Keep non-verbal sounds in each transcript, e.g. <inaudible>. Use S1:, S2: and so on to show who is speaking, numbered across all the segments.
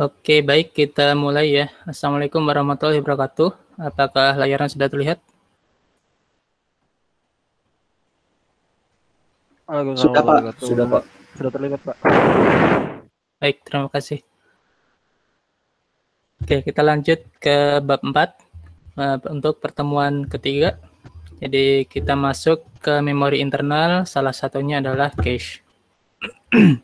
S1: Oke, baik kita mulai ya. Assalamualaikum warahmatullahi wabarakatuh. Apakah layarnya sudah terlihat?
S2: Sudah Pak, sudah Pak.
S1: Sudah terlihat Pak. Baik, terima kasih. Oke, kita lanjut ke bab 4 eh, untuk pertemuan ketiga. Jadi kita masuk ke memori internal, salah satunya adalah cache. <clears throat> Oke,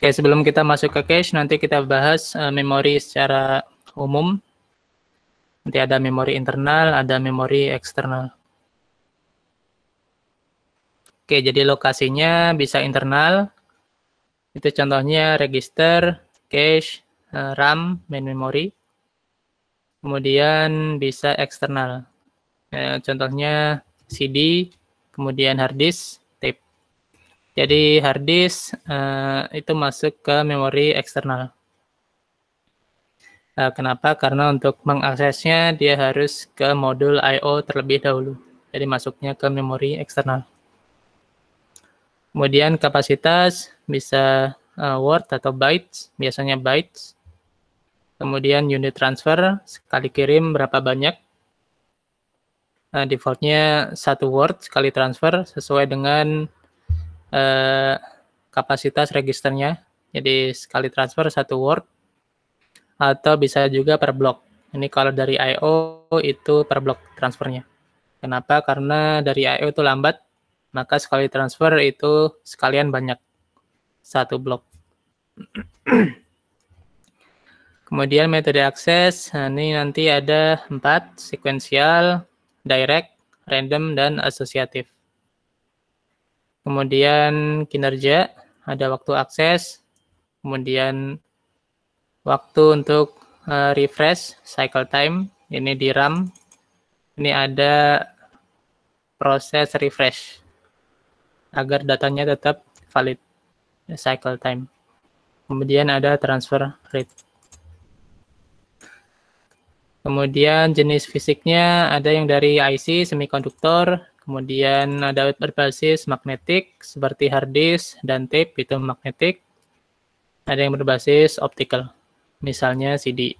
S1: okay, sebelum kita masuk ke cache, nanti kita bahas uh, memori secara umum. Nanti ada memori internal, ada memori eksternal. Oke, okay, jadi lokasinya bisa internal. Itu contohnya register, cache, uh, RAM, main memory. Kemudian bisa eksternal. Uh, contohnya CD, kemudian hard disk, jadi hard disk uh, itu masuk ke memori eksternal. Uh, kenapa? Karena untuk mengaksesnya dia harus ke modul I/O terlebih dahulu. Jadi masuknya ke memori eksternal. Kemudian kapasitas bisa uh, word atau bytes, biasanya bytes. Kemudian unit transfer sekali kirim berapa banyak. Uh, defaultnya satu word sekali transfer sesuai dengan eh, kapasitas registernya. Jadi sekali transfer satu word atau bisa juga per blok. Ini kalau dari IO itu per blok transfernya. Kenapa? Karena dari IO itu lambat, maka sekali transfer itu sekalian banyak satu blok. Kemudian metode akses, nah ini nanti ada empat, sequential, direct, random, dan asosiatif kemudian kinerja, ada waktu akses, kemudian waktu untuk uh, refresh, cycle time, ini di RAM, ini ada proses refresh agar datanya tetap valid, cycle time. Kemudian ada transfer rate. Kemudian jenis fisiknya ada yang dari IC semikonduktor, Kemudian ada berbasis magnetik seperti hard disk dan tape itu magnetik. Ada yang berbasis optical, misalnya CD.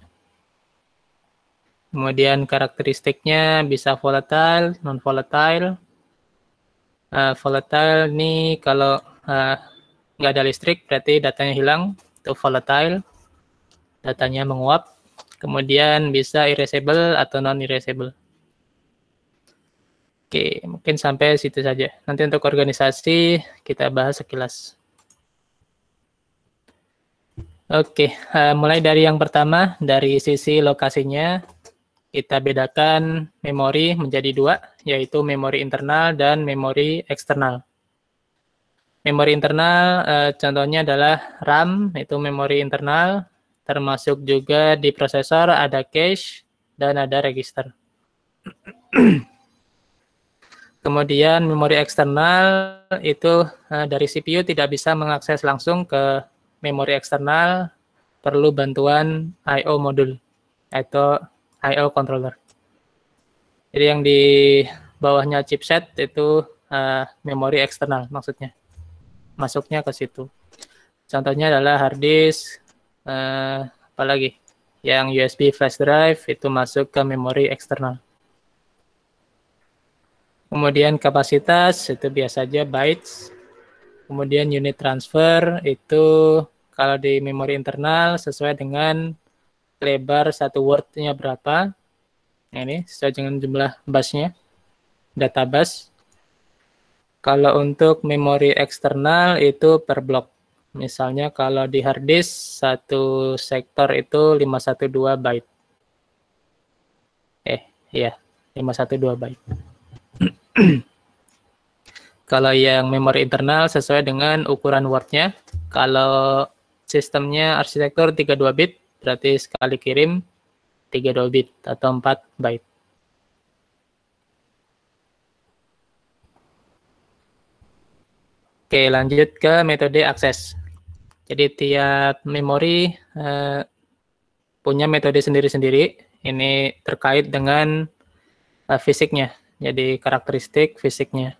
S1: Kemudian karakteristiknya bisa volatile, non volatile. Uh, eh, volatile ini kalau uh, nggak ada listrik berarti datanya hilang, itu volatile. Datanya menguap. Kemudian bisa erasable atau non erasable. Oke, mungkin sampai situ saja. Nanti untuk organisasi kita bahas sekilas. Oke, eh, mulai dari yang pertama, dari sisi lokasinya, kita bedakan memori menjadi dua, yaitu memori internal dan memori eksternal. Memori internal eh, contohnya adalah RAM, itu memori internal, termasuk juga di prosesor ada cache dan ada register. <clears throat> Kemudian memori eksternal itu eh, dari CPU tidak bisa mengakses langsung ke memori eksternal, perlu bantuan IO o modul atau IO controller. Jadi yang di bawahnya chipset itu eh, memori eksternal maksudnya, masuknya ke situ. Contohnya adalah hard disk, eh, apalagi yang USB flash drive itu masuk ke memori eksternal. Kemudian kapasitas itu biasa aja bytes. Kemudian unit transfer itu kalau di memori internal sesuai dengan lebar satu wordnya berapa. Nah, ini sesuai dengan jumlah busnya, data bus. Kalau untuk memori eksternal itu per blok. Misalnya kalau di hard disk satu sektor itu 512 byte. Eh, iya, 512 byte. <clears throat> Kalau yang memori internal sesuai dengan ukuran wordnya. Kalau sistemnya arsitektur 32 bit, berarti sekali kirim 32 bit atau 4 byte. Oke, lanjut ke metode akses. Jadi tiap memori eh, punya metode sendiri-sendiri. Ini terkait dengan eh, fisiknya jadi karakteristik fisiknya.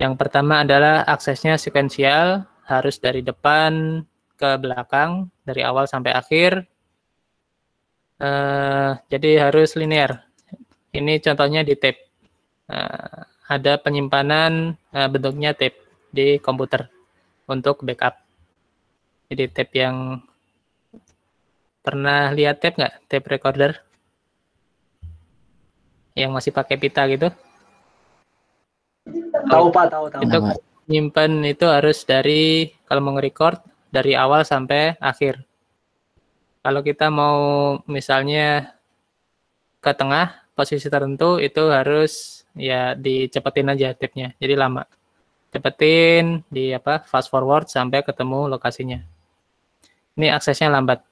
S1: Yang pertama adalah aksesnya sekuensial, harus dari depan ke belakang, dari awal sampai akhir. Uh, jadi harus linear. Ini contohnya di tape. Uh, ada penyimpanan uh, bentuknya tape di komputer untuk backup. Jadi tape yang pernah lihat tape nggak? Tape recorder? yang masih pakai pita gitu tahu pak tahu tahu itu nyimpen itu harus dari kalau mau record dari awal sampai akhir kalau kita mau misalnya ke tengah posisi tertentu itu harus ya dicepetin aja tipnya jadi lama cepetin di apa fast forward sampai ketemu lokasinya ini aksesnya lambat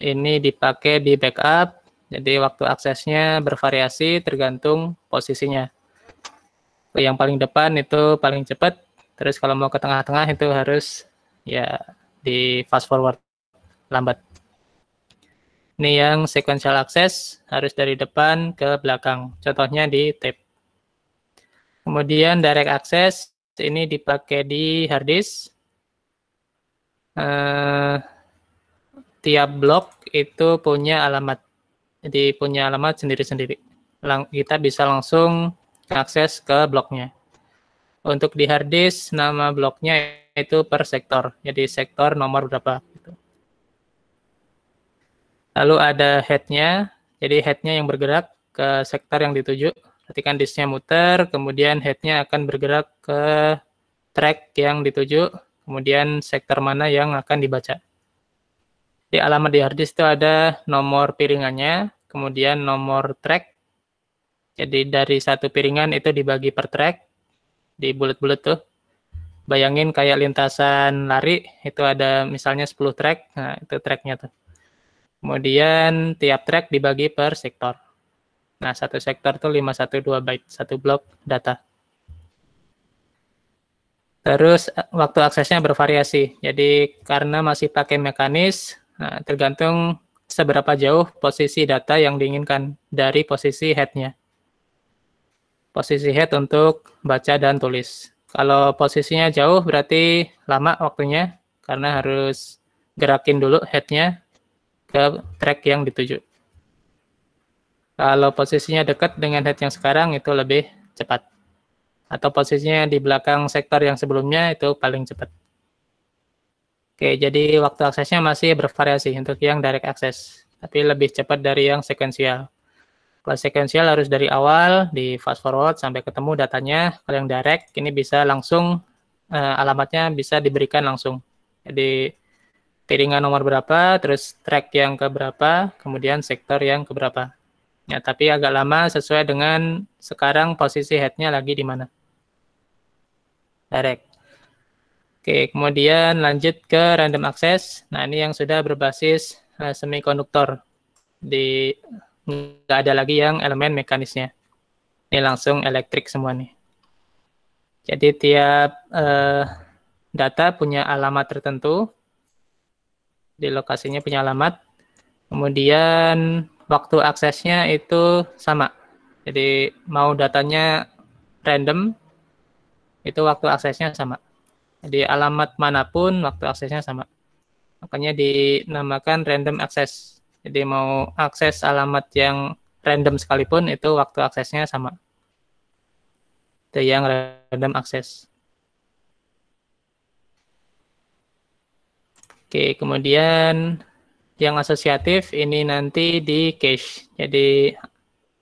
S1: ini dipakai di backup jadi waktu aksesnya bervariasi tergantung posisinya. Yang paling depan itu paling cepat, terus kalau mau ke tengah-tengah itu harus ya di fast forward lambat. Ini yang sequential akses harus dari depan ke belakang. Contohnya di tape. Kemudian direct access ini dipakai di hard disk. Uh, tiap blok itu punya alamat jadi punya alamat sendiri-sendiri. kita bisa langsung akses ke bloknya. Untuk di hard disk, nama bloknya itu per sektor. Jadi sektor nomor berapa. Gitu. Lalu ada headnya. Jadi headnya yang bergerak ke sektor yang dituju. Perhatikan disknya muter, kemudian headnya akan bergerak ke track yang dituju, kemudian sektor mana yang akan dibaca. Di alamat di harddisk itu ada nomor piringannya, kemudian nomor track. Jadi dari satu piringan itu dibagi per track di bulat-bulat tuh. Bayangin kayak lintasan lari itu ada misalnya 10 track, nah itu tracknya tuh. Kemudian tiap track dibagi per sektor. Nah, satu sektor tuh 512 byte, satu blok data. Terus eh, waktu aksesnya bervariasi. Jadi karena masih pakai mekanis, Nah, tergantung seberapa jauh posisi data yang diinginkan dari posisi headnya. Posisi head untuk baca dan tulis. Kalau posisinya jauh berarti lama waktunya karena harus gerakin dulu headnya ke track yang dituju. Kalau posisinya dekat dengan head yang sekarang itu lebih cepat. Atau posisinya di belakang sektor yang sebelumnya itu paling cepat. Oke, jadi waktu aksesnya masih bervariasi untuk yang direct access, tapi lebih cepat dari yang sekuensial. Kalau sekuensial harus dari awal, di fast forward sampai ketemu datanya. Kalau yang direct, ini bisa langsung, uh, alamatnya bisa diberikan langsung. Jadi piringan nomor berapa, terus track yang keberapa, kemudian sektor yang keberapa. Ya, tapi agak lama sesuai dengan sekarang posisi headnya lagi di mana. Direct. Oke, kemudian lanjut ke random access. Nah, ini yang sudah berbasis uh, semikonduktor. Di enggak ada lagi yang elemen mekanisnya. Ini langsung elektrik semua nih. Jadi tiap uh, data punya alamat tertentu. Di lokasinya punya alamat. Kemudian waktu aksesnya itu sama. Jadi mau datanya random, itu waktu aksesnya sama di alamat manapun waktu aksesnya sama. Makanya dinamakan random access. Jadi mau akses alamat yang random sekalipun itu waktu aksesnya sama. Itu yang random access. Oke, kemudian yang asosiatif ini nanti di cache. Jadi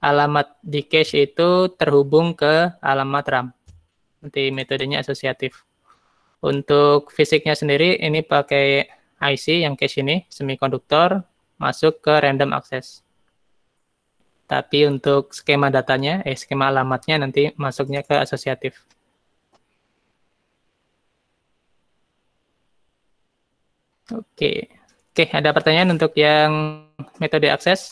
S1: alamat di cache itu terhubung ke alamat RAM. Nanti metodenya asosiatif. Untuk fisiknya sendiri ini pakai IC yang case ini, semikonduktor, masuk ke random access. Tapi untuk skema datanya, eh, skema alamatnya nanti masuknya ke asosiatif. Oke, oke ada pertanyaan untuk yang metode akses?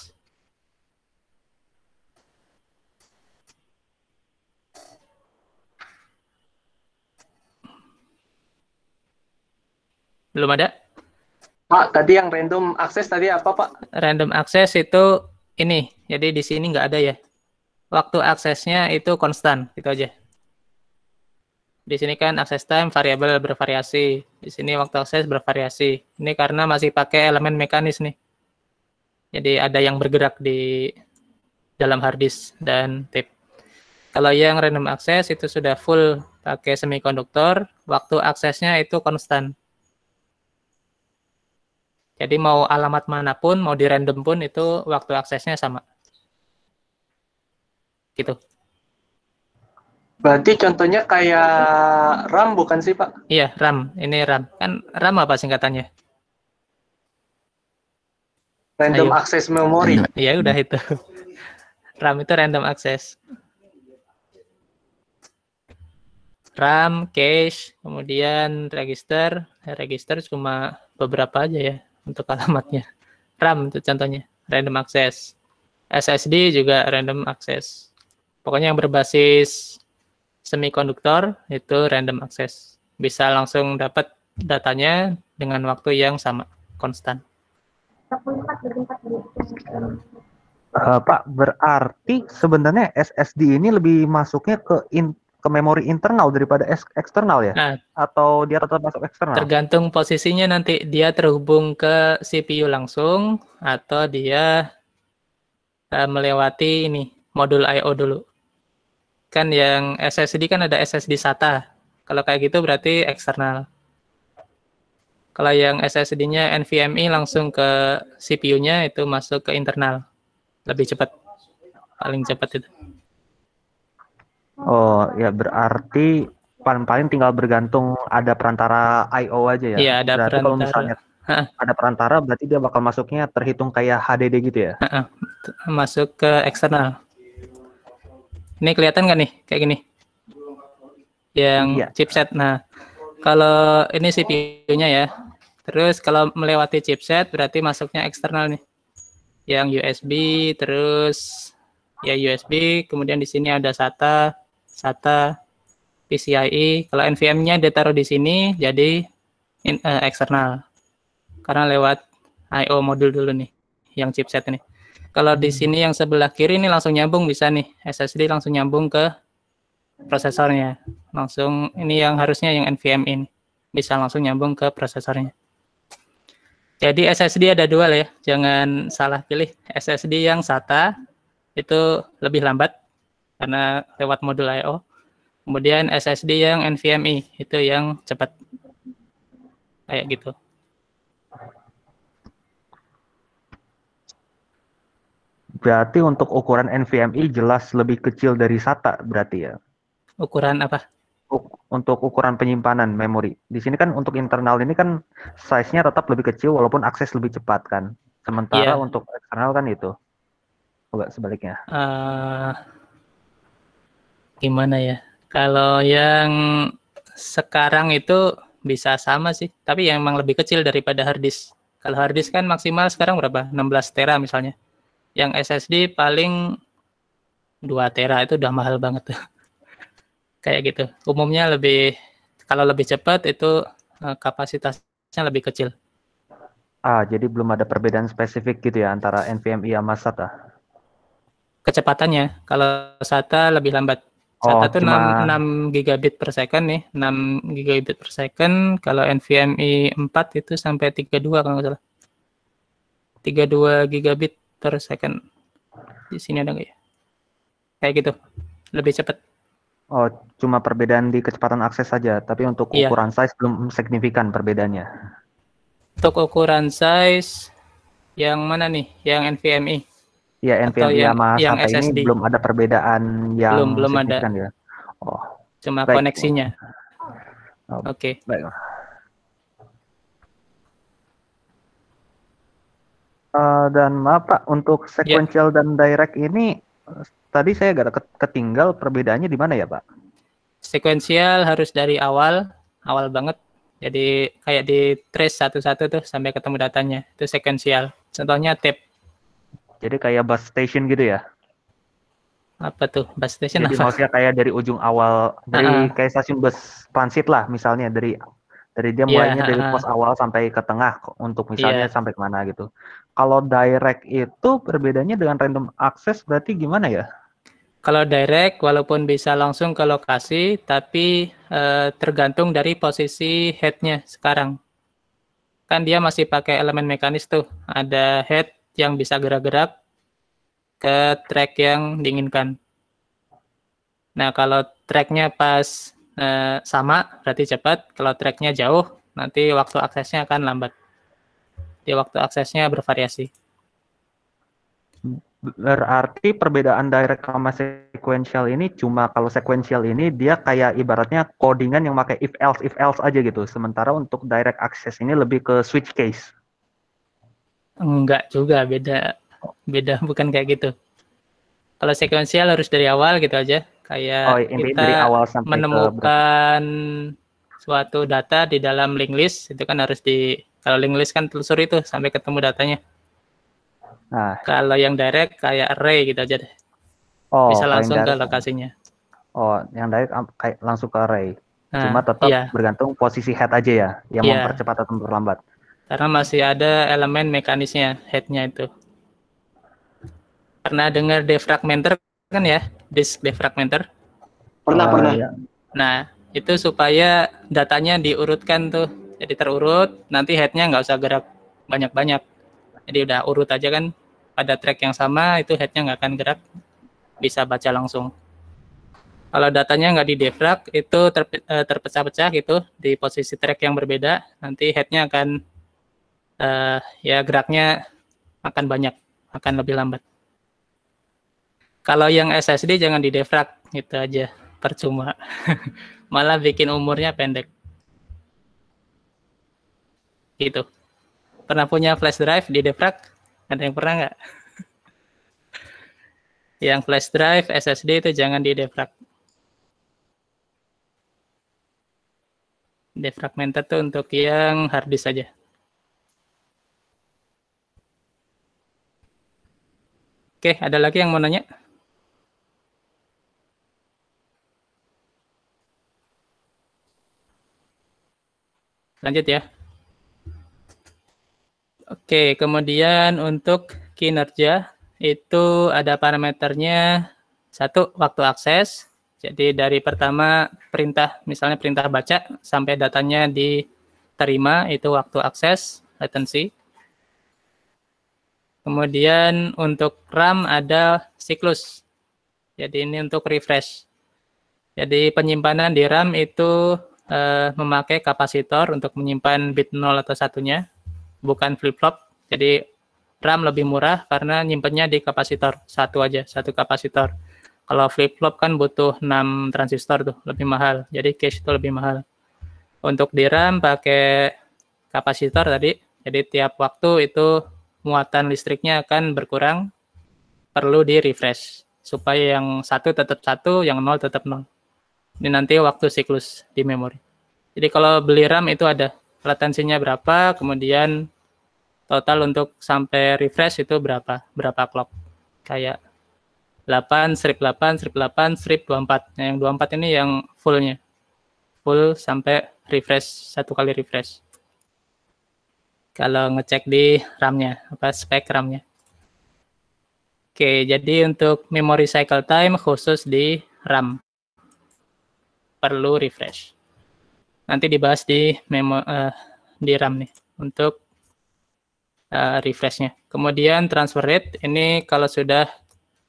S1: Belum ada?
S2: Pak, tadi yang random akses tadi apa,
S1: Pak? Random akses itu ini. Jadi di sini nggak ada ya. Waktu aksesnya itu konstan, gitu aja. Di sini kan akses time variabel bervariasi. Di sini waktu akses bervariasi. Ini karena masih pakai elemen mekanis nih. Jadi ada yang bergerak di dalam harddisk dan tip Kalau yang random akses itu sudah full pakai semikonduktor, waktu aksesnya itu konstan. Jadi mau alamat manapun, mau di random pun itu waktu aksesnya sama. Gitu.
S2: Berarti contohnya kayak RAM bukan sih Pak?
S1: Iya RAM, ini RAM. Kan RAM apa singkatannya?
S2: Random Ayo. Access Memory. Iya udah
S1: itu. <laughs> RAM itu random access. RAM, cache, kemudian register. Register cuma beberapa aja ya untuk alamatnya. RAM itu contohnya, random access. SSD juga random access. Pokoknya yang berbasis semikonduktor itu random access. Bisa langsung dapat datanya dengan waktu yang sama, konstan.
S2: Uh, Pak, berarti sebenarnya SSD ini lebih masuknya ke in, ke memori internal daripada eksternal ya?
S1: Nah, Atau dia tetap masuk eksternal? Tergantung posisinya nanti dia terhubung ke CPU langsung atau dia uh, melewati ini modul IO dulu. Kan yang SSD kan ada SSD SATA. Kalau kayak gitu berarti eksternal. Kalau yang SSD-nya NVMe langsung ke CPU-nya itu masuk ke internal. Lebih cepat. Paling cepat itu.
S2: Oh, ya berarti paling-paling tinggal bergantung ada perantara IO aja ya. Iya, ada berarti perantara. kalau misalnya ha. ada perantara berarti dia bakal masuknya terhitung kayak HDD gitu ya.
S1: Masuk ke eksternal. Ini kelihatan nggak nih kayak gini? Yang iya. chipset. Nah, kalau ini CPU-nya ya. Terus kalau melewati chipset berarti masuknya eksternal nih. Yang USB terus ya USB, kemudian di sini ada SATA, SATA, PCIe. Kalau NVM-nya dia taruh di sini jadi in, uh, eh, eksternal. Karena lewat IO modul dulu nih yang chipset ini. Kalau di hmm. sini yang sebelah kiri ini langsung nyambung bisa nih SSD langsung nyambung ke prosesornya. Langsung ini yang harusnya yang NVM ini bisa langsung nyambung ke prosesornya. Jadi SSD ada dua lah ya, jangan salah pilih. SSD yang SATA itu lebih lambat karena lewat modul IO, Kemudian SSD yang NVMe itu yang cepat kayak gitu.
S2: Berarti untuk ukuran NVMe jelas lebih kecil dari SATA berarti ya?
S1: Ukuran apa?
S2: Untuk ukuran penyimpanan memori. Di sini kan untuk internal ini kan size-nya tetap lebih kecil walaupun akses lebih cepat kan. Sementara yeah. untuk eksternal kan itu. Enggak sebaliknya.
S1: Uh, gimana ya? Kalau yang sekarang itu bisa sama sih, tapi yang emang lebih kecil daripada hard Kalau hard kan maksimal sekarang berapa? 16 tera misalnya. Yang SSD paling 2 tera itu udah mahal banget tuh. <laughs> Kayak gitu. Umumnya lebih kalau lebih cepat itu eh, kapasitasnya lebih kecil.
S2: Ah, jadi belum ada perbedaan spesifik gitu ya antara NVMe sama SATA?
S1: Kecepatannya, kalau SATA lebih lambat. Oh, itu enam 6, gigabit per second nih, 6 gigabit per second. Kalau NVMe 4 itu sampai 32 kalau nggak salah. 32 gigabit per second. Di sini ada nggak ya? Kayak gitu, lebih cepat.
S2: Oh, cuma perbedaan di kecepatan akses saja, tapi untuk iya. ukuran yeah. size belum signifikan perbedaannya.
S1: Untuk ukuran size yang mana nih? Yang NVMe?
S2: Ya, NVMe yang, sama yang SSD. ini belum ada perbedaan yang belum belum ada. Ya? Oh.
S1: Cuma baik. koneksinya. Oh, Oke. Okay. Baik. Uh,
S2: dan maaf Pak, untuk ya. sequential yeah. dan direct ini tadi saya agak ketinggal perbedaannya di mana ya Pak?
S1: Sequential harus dari awal, awal banget. Jadi kayak di trace satu-satu tuh sampai ketemu datanya. Itu sequential. Contohnya tape
S2: jadi kayak bus station gitu ya?
S1: Apa tuh bus station? Jadi apa? maksudnya
S2: kayak dari ujung awal dari uh -uh. kayak stasiun bus transit lah misalnya dari dari dia iya, mulainya yeah, dari ah. pos awal sampai ke tengah untuk iya. misalnya yeah. sampai kemana gitu. Kalau direct itu perbedaannya dengan random access berarti gimana ya?
S1: Kalau direct walaupun bisa langsung ke lokasi tapi eh, tergantung dari posisi headnya sekarang. Kan dia masih pakai elemen mekanis tuh. Ada head, yang bisa gerak-gerak ke track yang diinginkan. Nah, kalau tracknya pas eh, sama, berarti cepat. Kalau tracknya jauh, nanti waktu aksesnya akan lambat. Di waktu aksesnya bervariasi.
S2: Berarti perbedaan direct sama sequential ini cuma kalau sequential ini dia kayak ibaratnya codingan yang pakai if else if else aja gitu. Sementara untuk direct access ini lebih ke switch case.
S1: Enggak juga, beda. Beda, <laughs> bukan kayak gitu. Kalau sekuensial harus dari awal gitu aja. Kayak oh, kita dari awal sampai menemukan ke... suatu data di dalam link list, itu kan harus di, kalau link list kan telusuri itu sampai ketemu datanya. Nah. Kalau yang direct kayak array gitu aja deh.
S2: Oh, bisa langsung ke lokasinya. Oh, yang direct kayak langsung ke array. Nah, Cuma tetap iya. bergantung posisi head aja ya, yang iya. mempercepat atau memperlambat
S1: karena masih ada elemen mekanisnya headnya itu pernah dengar defragmenter kan ya disk defragmenter pernah uh, pernah ya. nah itu supaya datanya diurutkan tuh jadi terurut nanti headnya nggak usah gerak banyak-banyak jadi udah urut aja kan pada track yang sama itu headnya nggak akan gerak bisa baca langsung kalau datanya nggak di defrag itu eh, terpecah-pecah gitu di posisi track yang berbeda nanti headnya akan uh, ya geraknya akan banyak, akan lebih lambat. Kalau yang SSD jangan di defrag, itu aja, percuma. <laughs> Malah bikin umurnya pendek. Gitu. Pernah punya flash drive di defrag? Ada yang pernah nggak? <laughs> yang flash drive, SSD itu jangan di defrag. Defragmented itu untuk yang hard disk saja. Oke, ada lagi yang mau nanya? Lanjut ya. Oke, kemudian untuk kinerja itu ada parameternya satu waktu akses. Jadi dari pertama perintah, misalnya perintah baca sampai datanya diterima itu waktu akses latency. Kemudian untuk RAM ada siklus. Jadi ini untuk refresh. Jadi penyimpanan di RAM itu eh, memakai kapasitor untuk menyimpan bit 0 atau satunya, bukan flip-flop. Jadi RAM lebih murah karena nyimpannya di kapasitor satu aja, satu kapasitor. Kalau flip-flop kan butuh 6 transistor tuh, lebih mahal. Jadi cache itu lebih mahal. Untuk di RAM pakai kapasitor tadi, jadi tiap waktu itu muatan listriknya akan berkurang, perlu di refresh supaya yang satu tetap satu, yang nol tetap nol. Ini nanti waktu siklus di memori. Jadi kalau beli RAM itu ada latensinya berapa, kemudian total untuk sampai refresh itu berapa, berapa clock. Kayak 8, strip 8, strip 8, strip 24. Nah, yang 24 ini yang fullnya. Full sampai refresh, satu kali refresh kalau ngecek di RAM-nya, apa spek RAM-nya. Oke, jadi untuk memory cycle time khusus di RAM perlu refresh. Nanti dibahas di memo uh, di RAM nih untuk uh, refresh-nya. Kemudian transfer rate ini kalau sudah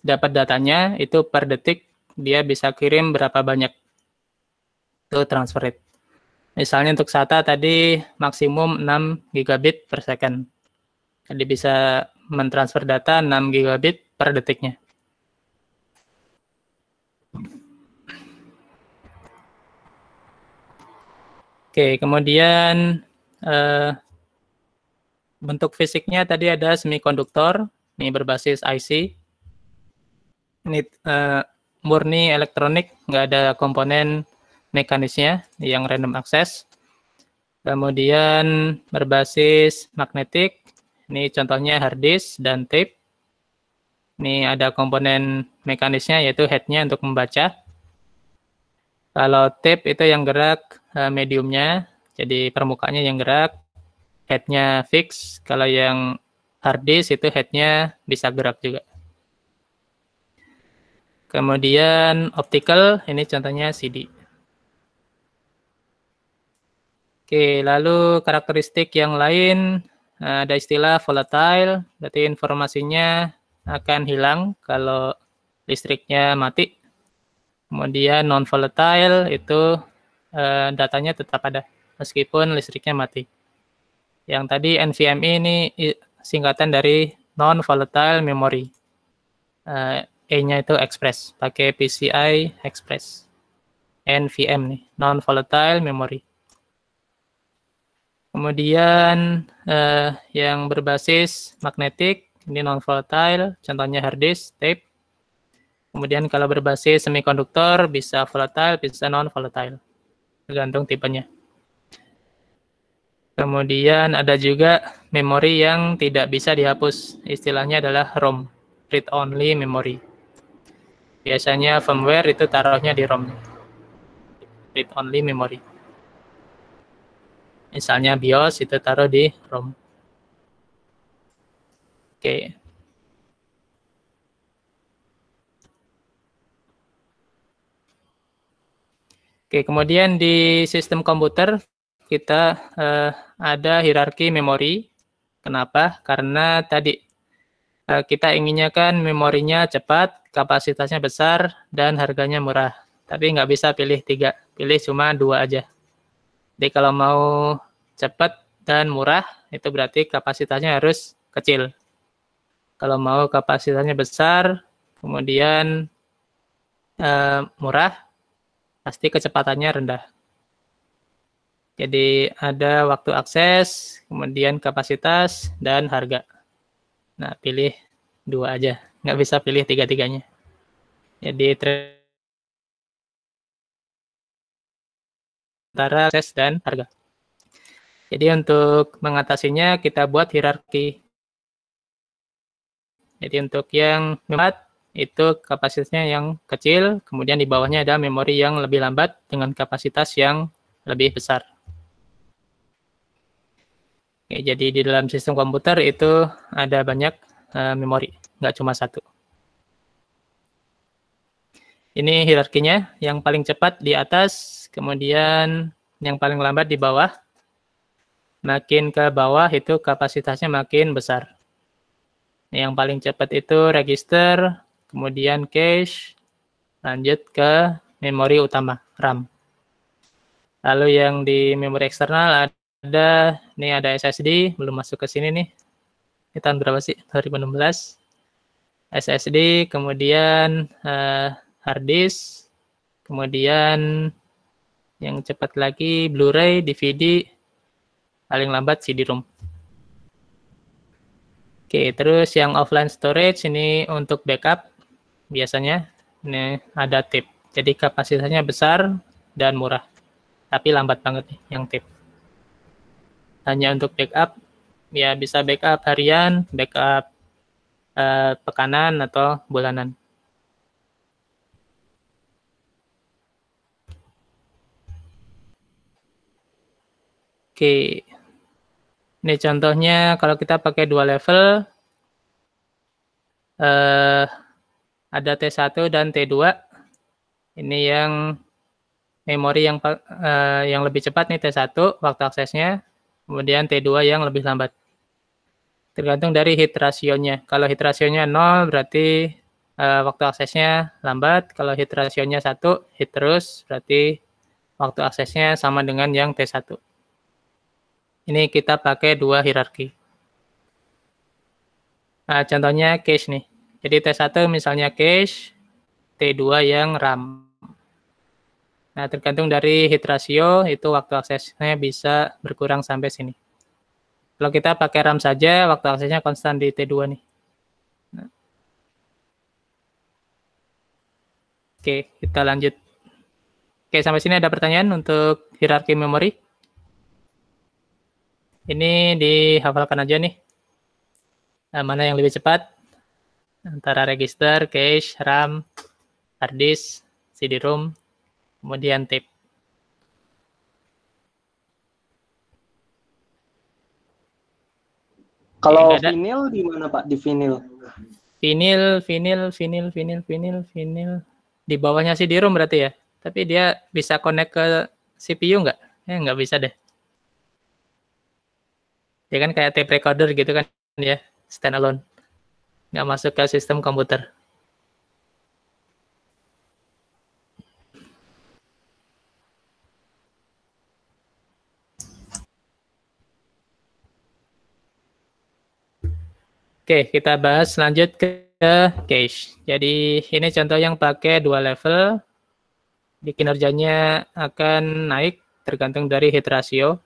S1: dapat datanya itu per detik dia bisa kirim berapa banyak itu transfer rate. Misalnya untuk SATA tadi maksimum 6 gigabit per second. Jadi bisa mentransfer data 6 gigabit per detiknya. Oke, kemudian eh, bentuk fisiknya tadi ada semikonduktor, ini berbasis IC. Ini eh, murni elektronik, nggak ada komponen mekanisnya yang random access. Kemudian berbasis magnetik, ini contohnya hard disk dan tape. Ini ada komponen mekanisnya yaitu headnya untuk membaca. Kalau tape itu yang gerak eh, mediumnya, jadi permukaannya yang gerak, headnya fix. Kalau yang hard disk itu headnya bisa gerak juga. Kemudian optical, ini contohnya CD. Oke, lalu karakteristik yang lain ada istilah volatile, berarti informasinya akan hilang kalau listriknya mati. Kemudian non volatile itu eh, datanya tetap ada meskipun listriknya mati. Yang tadi NVMe ini singkatan dari non volatile memory. Uh, E-nya itu Express, pakai PCI Express. NVM nih, non volatile memory. Kemudian uh, yang berbasis magnetik, ini non-volatile, contohnya hard disk, tape. Kemudian kalau berbasis semikonduktor bisa volatile, bisa non-volatile. Tergantung tipenya. Kemudian ada juga memori yang tidak bisa dihapus. Istilahnya adalah ROM, read only memory. Biasanya firmware itu taruhnya di ROM. Read only memory. Misalnya BIOS itu taruh di ROM. Oke. Okay. Oke, kemudian di sistem komputer kita eh, ada hierarki memori. Kenapa? Karena tadi eh, kita inginnya kan memorinya cepat, kapasitasnya besar, dan harganya murah. Tapi nggak bisa pilih tiga, pilih cuma dua aja. Jadi kalau mau cepat dan murah itu berarti kapasitasnya harus kecil. Kalau mau kapasitasnya besar, kemudian eh, murah, pasti kecepatannya rendah. Jadi ada waktu akses, kemudian kapasitas, dan harga. Nah, pilih dua aja. Nggak bisa pilih tiga-tiganya. Jadi trade antara akses dan harga. Jadi untuk mengatasinya kita buat hierarki. Jadi untuk yang membuat itu kapasitasnya yang kecil, kemudian di bawahnya ada memori yang lebih lambat dengan kapasitas yang lebih besar. Oke, jadi di dalam sistem komputer itu ada banyak uh, memori, nggak cuma satu. Ini hierarkinya, yang paling cepat di atas kemudian yang paling lambat di bawah. Makin ke bawah itu kapasitasnya makin besar. Yang paling cepat itu register, kemudian cache, lanjut ke memori utama RAM. Lalu yang di memori eksternal ada, ini ada SSD, belum masuk ke sini nih. Ini tahun berapa sih? 2016. SSD, kemudian uh, hard disk, kemudian yang cepat lagi Blu-ray, DVD, paling lambat CD-ROM. Oke, terus yang offline storage ini untuk backup biasanya ini ada tip. Jadi kapasitasnya besar dan murah, tapi lambat banget nih yang tip. Hanya untuk backup, ya bisa backup harian, backup uh, pekanan atau bulanan. Oke. Ini contohnya kalau kita pakai dua level, eh, ada T1 dan T2. Ini yang memori yang eh, yang lebih cepat nih T1 waktu aksesnya, kemudian T2 yang lebih lambat. Tergantung dari hit rasionya. Kalau hit rasionya 0 berarti eh, waktu aksesnya lambat, kalau hit rasionya 1 hit terus berarti waktu aksesnya sama dengan yang T1. Ini kita pakai dua hierarki. Nah, contohnya cache nih. Jadi T1 misalnya cache, T2 yang RAM. Nah, tergantung dari hit ratio, itu waktu aksesnya bisa berkurang sampai sini. Kalau kita pakai RAM saja, waktu aksesnya konstan di T2 nih. Nah. Oke, kita lanjut. Oke, sampai sini ada pertanyaan untuk hierarki memori? Ini dihafalkan aja nih. Nah, mana yang lebih cepat? Antara register, cache, RAM, hard disk, CD-ROM, kemudian tape. Kalau ya,
S2: vinil di mana Pak? Di vinil.
S1: Vinil, vinil, vinil, vinil, vinil, vinil. Di bawahnya CD-ROM berarti ya? Tapi dia bisa connect ke CPU nggak? Eh, nggak bisa deh ya kan kayak tape recorder gitu kan ya standalone nggak masuk ke sistem komputer Oke, kita bahas lanjut ke cache. Jadi ini contoh yang pakai dua level. Di kinerjanya akan naik tergantung dari hit ratio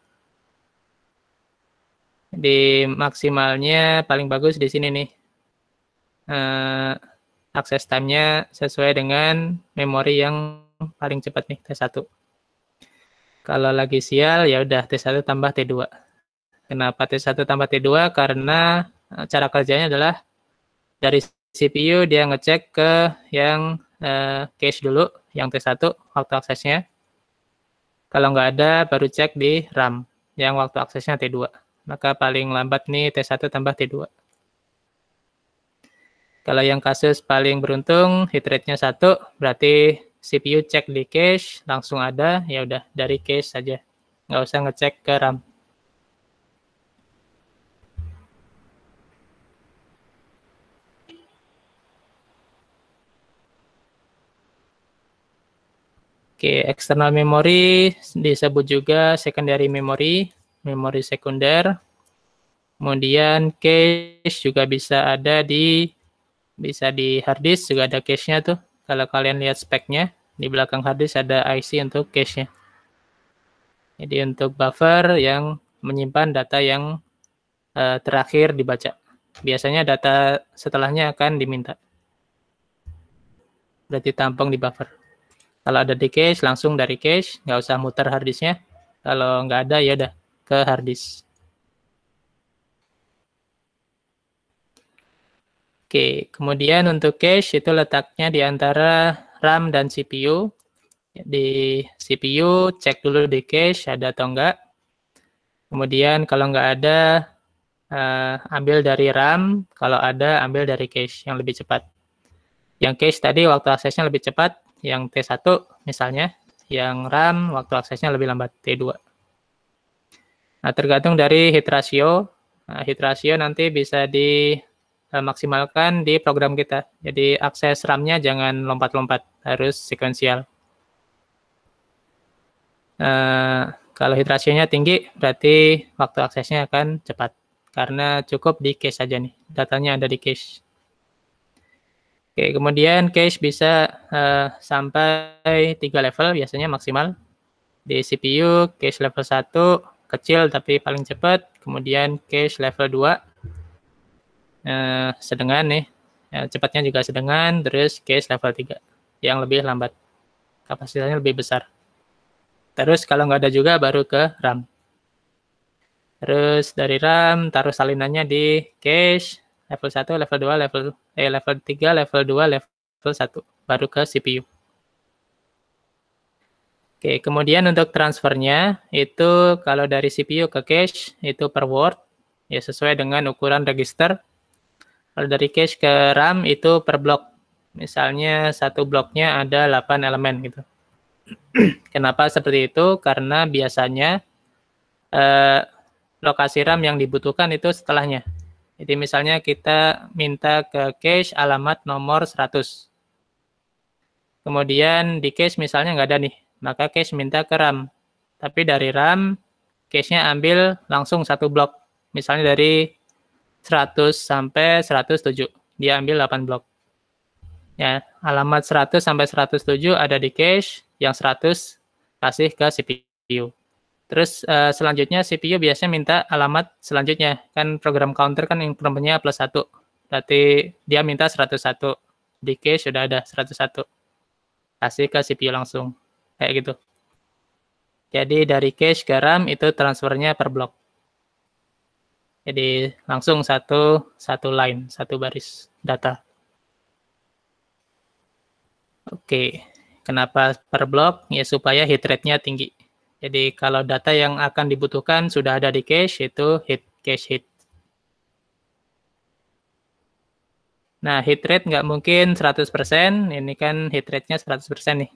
S1: di maksimalnya paling bagus di sini nih. Uh, akses time-nya sesuai dengan memori yang paling cepat nih T1. Kalau lagi sial ya udah T1 tambah T2. Kenapa T1 tambah T2? Karena eh, cara kerjanya adalah dari CPU dia ngecek ke yang eh, cache dulu, yang T1 waktu aksesnya. Kalau nggak ada baru cek di RAM yang waktu aksesnya T2 maka paling lambat nih T1 tambah T2. Kalau yang kasus paling beruntung hit rate-nya 1, berarti CPU cek di cache langsung ada, ya udah dari cache saja. Nggak usah ngecek ke RAM. Oke, okay, external memory disebut juga secondary memory memori sekunder. Kemudian cache juga bisa ada di bisa di hard disk juga ada cache-nya tuh. Kalau kalian lihat speknya di belakang hard disk ada IC untuk cache-nya. Jadi untuk buffer yang menyimpan data yang uh, terakhir dibaca. Biasanya data setelahnya akan diminta. Berarti tampung di buffer. Kalau ada di cache langsung dari cache, nggak usah muter hard disk-nya. Kalau nggak ada ya udah ke harddisk. Oke, kemudian untuk cache itu letaknya di antara RAM dan CPU. Di CPU cek dulu di cache ada atau enggak. Kemudian kalau enggak ada uh, ambil dari RAM, kalau ada ambil dari cache yang lebih cepat. Yang cache tadi waktu aksesnya lebih cepat, yang T1 misalnya, yang RAM waktu aksesnya lebih lambat T2. Nah, tergantung dari hit ratio. Nah, hit ratio nanti bisa dimaksimalkan eh, di program kita. Jadi akses RAM-nya jangan lompat-lompat, harus sekuensial. Uh, eh, kalau hit ratio-nya tinggi, berarti waktu aksesnya akan cepat. Karena cukup di cache saja nih, datanya ada di cache. Oke, kemudian cache bisa uh, sampai 3 level biasanya maksimal. Di CPU, cache level 1, kecil tapi paling cepat, kemudian cache level 2 eh, sedangkan nih, ya, cepatnya juga sedangkan terus case level 3 yang lebih lambat, kapasitasnya lebih besar. Terus kalau nggak ada juga baru ke RAM. Terus dari RAM taruh salinannya di cache level 1, level 2, level eh level 3, level 2, level 1 baru ke CPU. Oke, kemudian untuk transfernya itu kalau dari CPU ke cache itu per word ya sesuai dengan ukuran register. Kalau dari cache ke RAM itu per blok. Misalnya satu bloknya ada 8 elemen gitu. <clears throat> Kenapa seperti itu? Karena biasanya eh, lokasi RAM yang dibutuhkan itu setelahnya. Jadi misalnya kita minta ke cache alamat nomor 100. Kemudian di cache misalnya nggak ada nih maka cache minta ke RAM. Tapi dari RAM, cache-nya ambil langsung satu blok. Misalnya dari 100 sampai 107, dia ambil 8 blok. Ya, alamat 100 sampai 107 ada di cache, yang 100 kasih ke CPU. Terus uh, selanjutnya CPU biasanya minta alamat selanjutnya. Kan program counter kan incrementnya plus 1. Berarti dia minta 101. Di cache sudah ada 101. Kasih ke CPU langsung kayak gitu. Jadi dari cache garam itu transfernya per blok. Jadi langsung satu satu line, satu baris data. Oke, kenapa per blok? Ya supaya hit rate-nya tinggi. Jadi kalau data yang akan dibutuhkan sudah ada di cache itu hit cache hit. Nah, hit rate nggak mungkin 100%, ini kan hit rate-nya 100% nih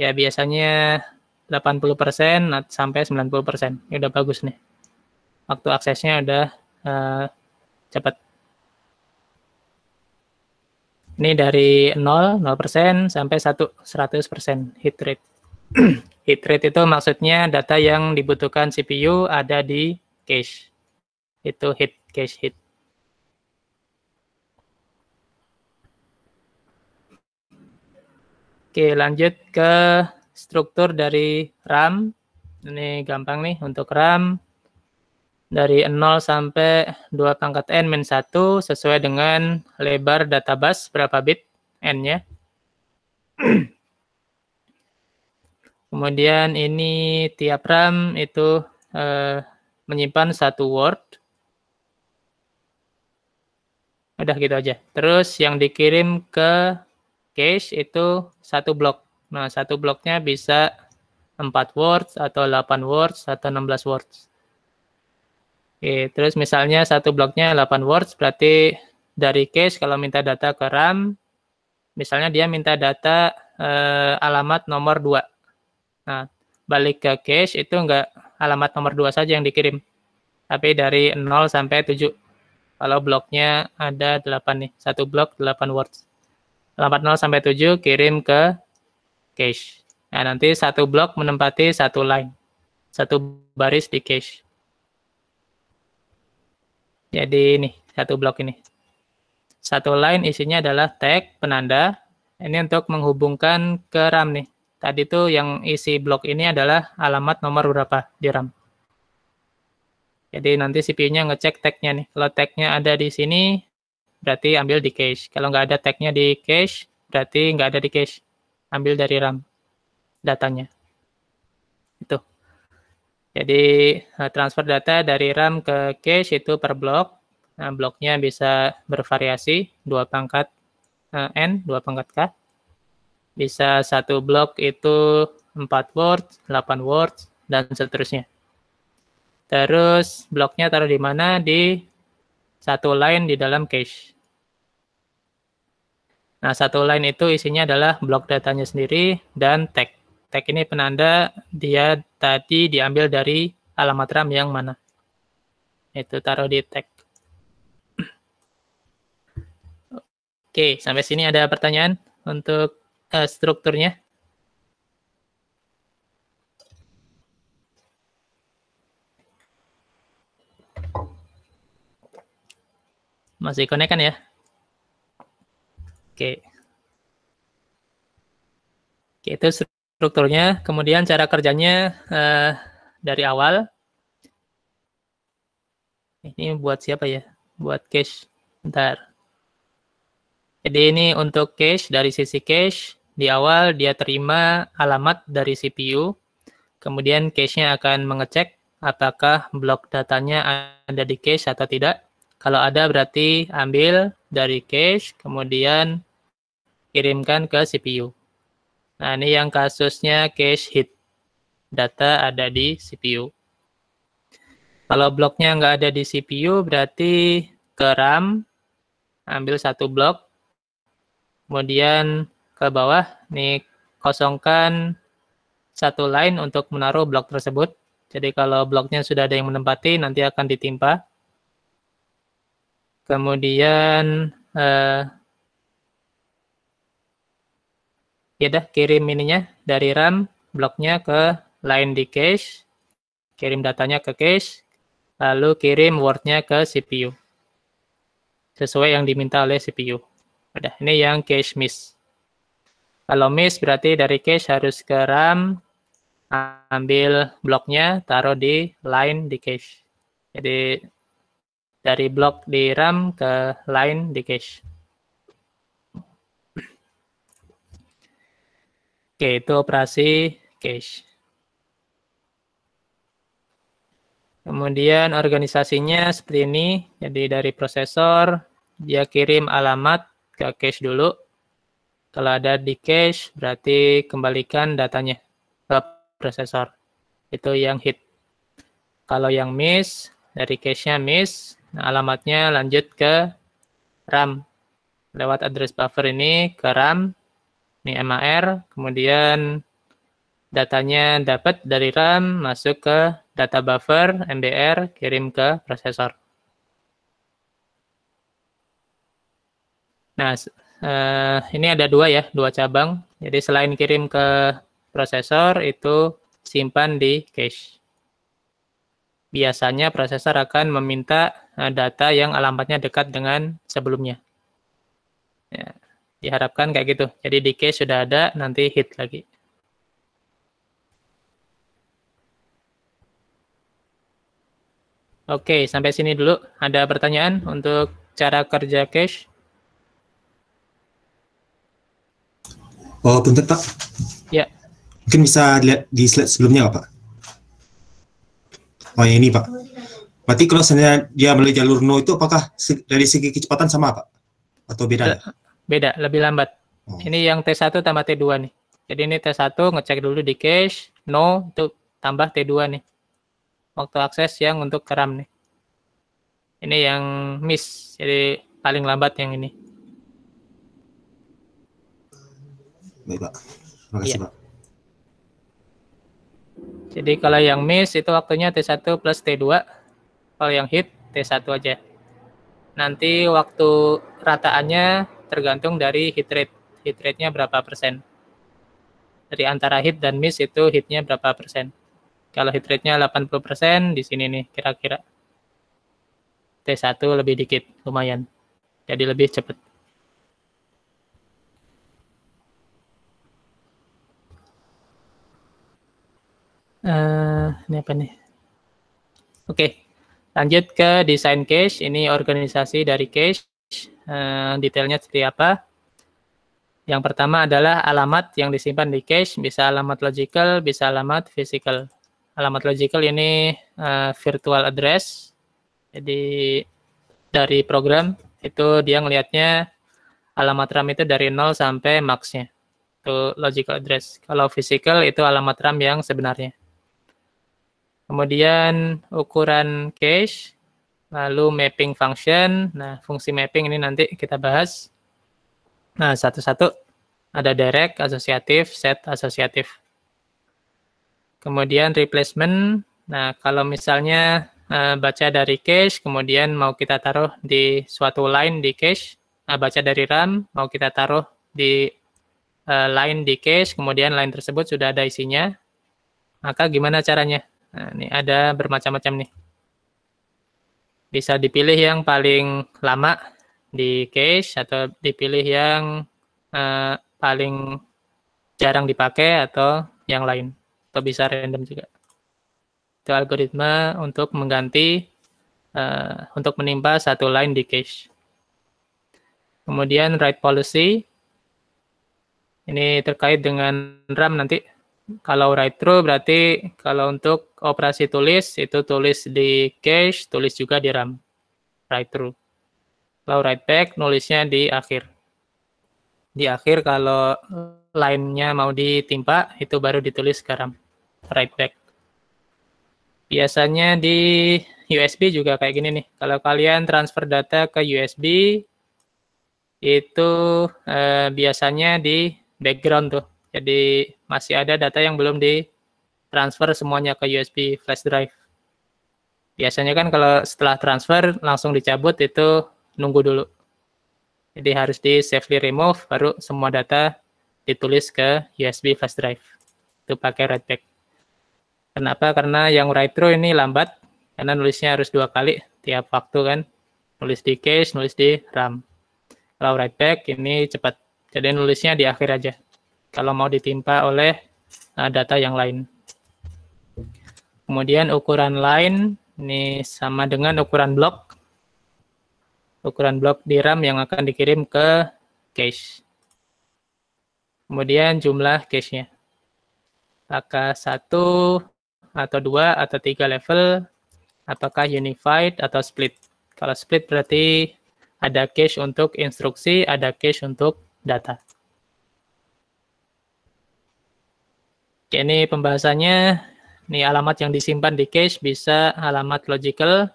S1: ya biasanya 80% sampai 90%. Ini udah bagus nih. Waktu aksesnya udah uh, eh, cepat. Ini dari 0, 0% sampai 1, 100% hit rate. <clears throat> hit rate itu maksudnya data yang dibutuhkan CPU ada di cache. Itu hit, cache hit. Oke, lanjut ke struktur dari RAM. Ini gampang nih untuk RAM. Dari 0 sampai 2 pangkat N min 1 sesuai dengan lebar data bus berapa bit N-nya. <clears throat> Kemudian ini tiap RAM itu eh, menyimpan satu word. Udah gitu aja. Terus yang dikirim ke cache itu satu blok. Nah, satu bloknya bisa 4 words atau 8 words atau 16 words. Oke, terus misalnya satu bloknya 8 words berarti dari case kalau minta data ke RAM misalnya dia minta data eh, alamat nomor 2. Nah, balik ke cache itu enggak alamat nomor 2 saja yang dikirim. Tapi dari 0 sampai 7. Kalau bloknya ada 8 nih, satu blok 8 words. 40 sampai 7 kirim ke cache. Nah, nanti satu blok menempati satu line. Satu baris di cache. Jadi ini, satu blok ini. Satu line isinya adalah tag penanda. Ini untuk menghubungkan ke RAM nih. Tadi tuh yang isi blok ini adalah alamat nomor berapa di RAM. Jadi nanti CPU-nya ngecek tag-nya nih. Kalau tag-nya ada di sini, berarti ambil di cache. Kalau nggak ada tag-nya di cache, berarti nggak ada di cache. Ambil dari RAM datanya. Itu. Jadi eh, transfer data dari RAM ke cache itu per blok. Nah, bloknya bisa bervariasi, dua pangkat eh, N, dua pangkat K. Bisa satu blok itu 4 word, 8 word, dan seterusnya. Terus bloknya taruh di mana? Di satu line di dalam cache. Nah, satu line itu isinya adalah blok datanya sendiri dan tag. Tag ini penanda dia tadi diambil dari alamat RAM yang mana. Itu taruh di tag. Oke, sampai sini ada pertanyaan untuk uh, strukturnya. Masih connect kan ya? Oke. Oke, itu strukturnya. Kemudian cara kerjanya uh, dari awal. Ini buat siapa ya? Buat cache. Bentar. Jadi ini untuk cache, dari sisi cache, di awal dia terima alamat dari CPU, kemudian cache-nya akan mengecek apakah blok datanya ada di cache atau tidak. Kalau ada berarti ambil dari cache, kemudian kirimkan ke CPU. Nah, ini yang kasusnya cache hit. Data ada di CPU. Kalau bloknya nggak ada di CPU, berarti ke RAM, ambil satu blok, kemudian ke bawah, nih kosongkan satu line untuk menaruh blok tersebut. Jadi kalau bloknya sudah ada yang menempati, nanti akan ditimpa. Kemudian eh, ya dah kirim ininya dari RAM bloknya ke line di cache, kirim datanya ke cache, lalu kirim wordnya ke CPU sesuai yang diminta oleh CPU. Udah, ini yang cache miss. Kalau miss berarti dari cache harus ke RAM, ambil bloknya, taruh di line di cache. Jadi dari blok di RAM ke line di cache. Oke, itu operasi cache. Kemudian organisasinya seperti ini. Jadi dari prosesor, dia kirim alamat ke cache dulu. Kalau ada di cache, berarti kembalikan datanya ke prosesor. Itu yang hit. Kalau yang miss, dari cache-nya miss, nah alamatnya lanjut ke RAM. Lewat address buffer ini ke RAM, ini MAR, kemudian datanya dapat dari RAM, masuk ke data buffer, MBR, kirim ke prosesor. Nah, eh, ini ada dua ya, dua cabang. Jadi selain kirim ke prosesor, itu simpan di cache. Biasanya prosesor akan meminta eh, data yang alamatnya dekat dengan sebelumnya. Ya diharapkan kayak gitu. Jadi di case sudah ada, nanti hit lagi. Oke, sampai sini dulu. Ada pertanyaan untuk cara kerja cache? Oh, bentar, Pak. Ya.
S2: Mungkin bisa dilihat di slide sebelumnya, Pak. Oh, ya, ini, Pak. Berarti kalau dia melalui jalur no itu apakah dari segi kecepatan sama, Pak? Atau beda?
S1: beda, lebih lambat. Hmm. Ini yang T1 tambah T2 nih. Jadi ini T1 ngecek dulu di cache, no, itu tambah T2 nih. Waktu akses yang untuk keram nih. Ini yang miss, jadi paling lambat yang ini.
S2: Baik, Pak. Terima kasih, ya. Pak.
S1: Jadi kalau yang miss itu waktunya T1 plus T2. Kalau yang hit T1 aja. Nanti waktu rataannya tergantung dari hit rate. Hit rate-nya berapa persen. Dari antara hit dan miss itu hit-nya berapa persen. Kalau hit rate-nya 80 persen, di sini nih kira-kira. T1 lebih dikit, lumayan. Jadi lebih cepat. Uh, eh, ini apa nih? Oke, okay. lanjut ke design cache. Ini organisasi dari cache. Eh, detailnya seperti apa. Yang pertama adalah alamat yang disimpan di cache, bisa alamat logical, bisa alamat physical. Alamat logical ini uh, virtual address. Jadi dari program itu dia ngelihatnya alamat RAM itu dari 0 sampai max-nya. Itu logical address. Kalau physical itu alamat RAM yang sebenarnya. Kemudian ukuran cache lalu mapping function. Nah, fungsi mapping ini nanti kita bahas. Nah, satu-satu ada direct, asosiatif, set, asosiatif. Kemudian replacement. Nah, kalau misalnya uh, baca dari cache, kemudian mau kita taruh di suatu line di cache, uh, baca dari RAM, mau kita taruh di uh, line di cache, kemudian line tersebut sudah ada isinya, maka gimana caranya? Nah, ini ada bermacam-macam nih bisa dipilih yang paling lama di cache atau dipilih yang uh, paling jarang dipakai atau yang lain atau bisa random juga itu algoritma untuk mengganti uh, untuk menimpa satu line di cache kemudian write policy ini terkait dengan RAM nanti kalau write through berarti kalau untuk operasi tulis itu tulis di cache, tulis juga di RAM. Write through. Kalau write back nulisnya di akhir. Di akhir kalau lainnya mau ditimpa itu baru ditulis ke RAM. Write back. Biasanya di USB juga kayak gini nih. Kalau kalian transfer data ke USB itu eh, biasanya di background tuh jadi masih ada data yang belum ditransfer semuanya ke USB flash drive. Biasanya kan kalau setelah transfer langsung dicabut itu nunggu dulu. Jadi harus di safely remove baru semua data ditulis ke USB flash drive. Itu pakai writeback. Kenapa? Karena yang write through ini lambat karena nulisnya harus dua kali tiap waktu kan. Nulis di cache, nulis di RAM. Kalau write back ini cepat. Jadi nulisnya di akhir aja kalau mau ditimpa oleh uh, data yang lain. Kemudian ukuran lain ini sama dengan ukuran blok. Ukuran blok RAM yang akan dikirim ke cache. Kemudian jumlah cache-nya. Apakah satu atau dua atau tiga level? Apakah unified atau split? Kalau split berarti ada cache untuk instruksi, ada cache untuk data. Oke, ini pembahasannya. Ini alamat yang disimpan di cache bisa alamat logical,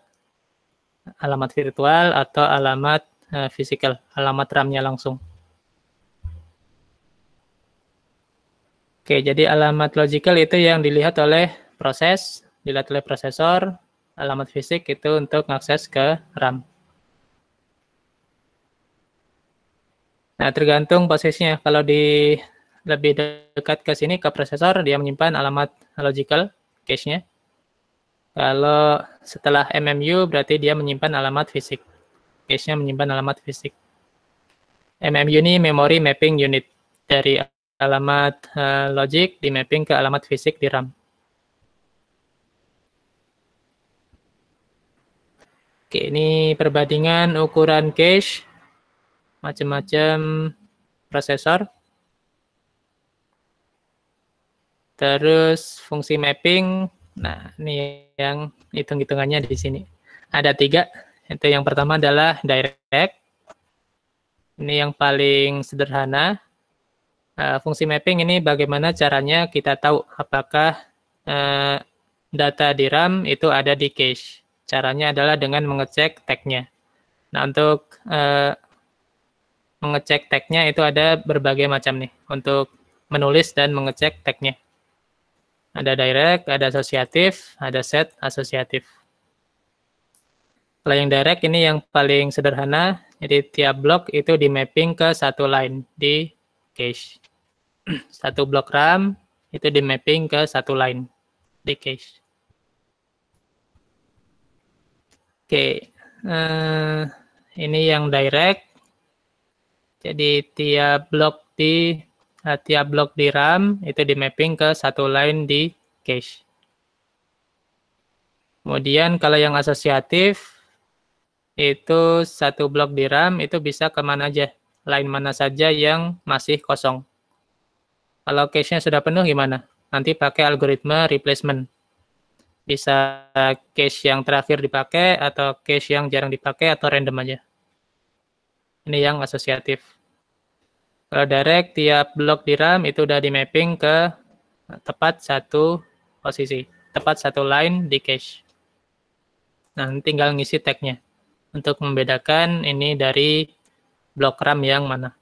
S1: alamat virtual, atau alamat eh, physical, alamat RAM-nya langsung. Oke, jadi alamat logical itu yang dilihat oleh proses, dilihat oleh prosesor, alamat fisik itu untuk mengakses ke RAM. Nah, tergantung posisinya. Kalau di lebih dekat ke sini ke prosesor, dia menyimpan alamat logical cache-nya. Kalau setelah MMU berarti dia menyimpan alamat fisik. Cache-nya menyimpan alamat fisik. MMU ini memory mapping unit dari alamat uh, logic di mapping ke alamat fisik di RAM. Oke, ini perbandingan ukuran cache macam-macam prosesor. Terus fungsi mapping, nah ini yang hitung-hitungannya di sini. Ada tiga, itu yang pertama adalah direct. Ini yang paling sederhana. Eh, fungsi mapping ini bagaimana caranya kita tahu apakah eh, data di RAM itu ada di cache. Caranya adalah dengan mengecek tag-nya. Nah, untuk eh, mengecek tag-nya itu ada berbagai macam nih untuk menulis dan mengecek tag-nya. Ada direct, ada asosiatif, ada set asosiatif. Kalau yang direct ini yang paling sederhana, jadi tiap blok itu di mapping ke satu line di cache. <clears throat> Satu blok RAM itu di mapping ke satu line di cache. Oke, okay. uh, eh, ini yang direct. Jadi tiap blok di Nah, tiap blok di RAM itu di mapping ke satu line di cache. Kemudian kalau yang asosiatif itu satu blok di RAM itu bisa kemana aja, line mana saja yang masih kosong. Kalau cache-nya sudah penuh gimana? Nanti pakai algoritma replacement. Bisa cache yang terakhir dipakai atau cache yang jarang dipakai atau random aja. Ini yang asosiatif. Kalau eh, direct tiap blok di RAM itu udah di mapping ke tepat satu posisi, tepat satu line di cache. Nah, tinggal ngisi tag-nya untuk membedakan ini dari blok RAM yang mana.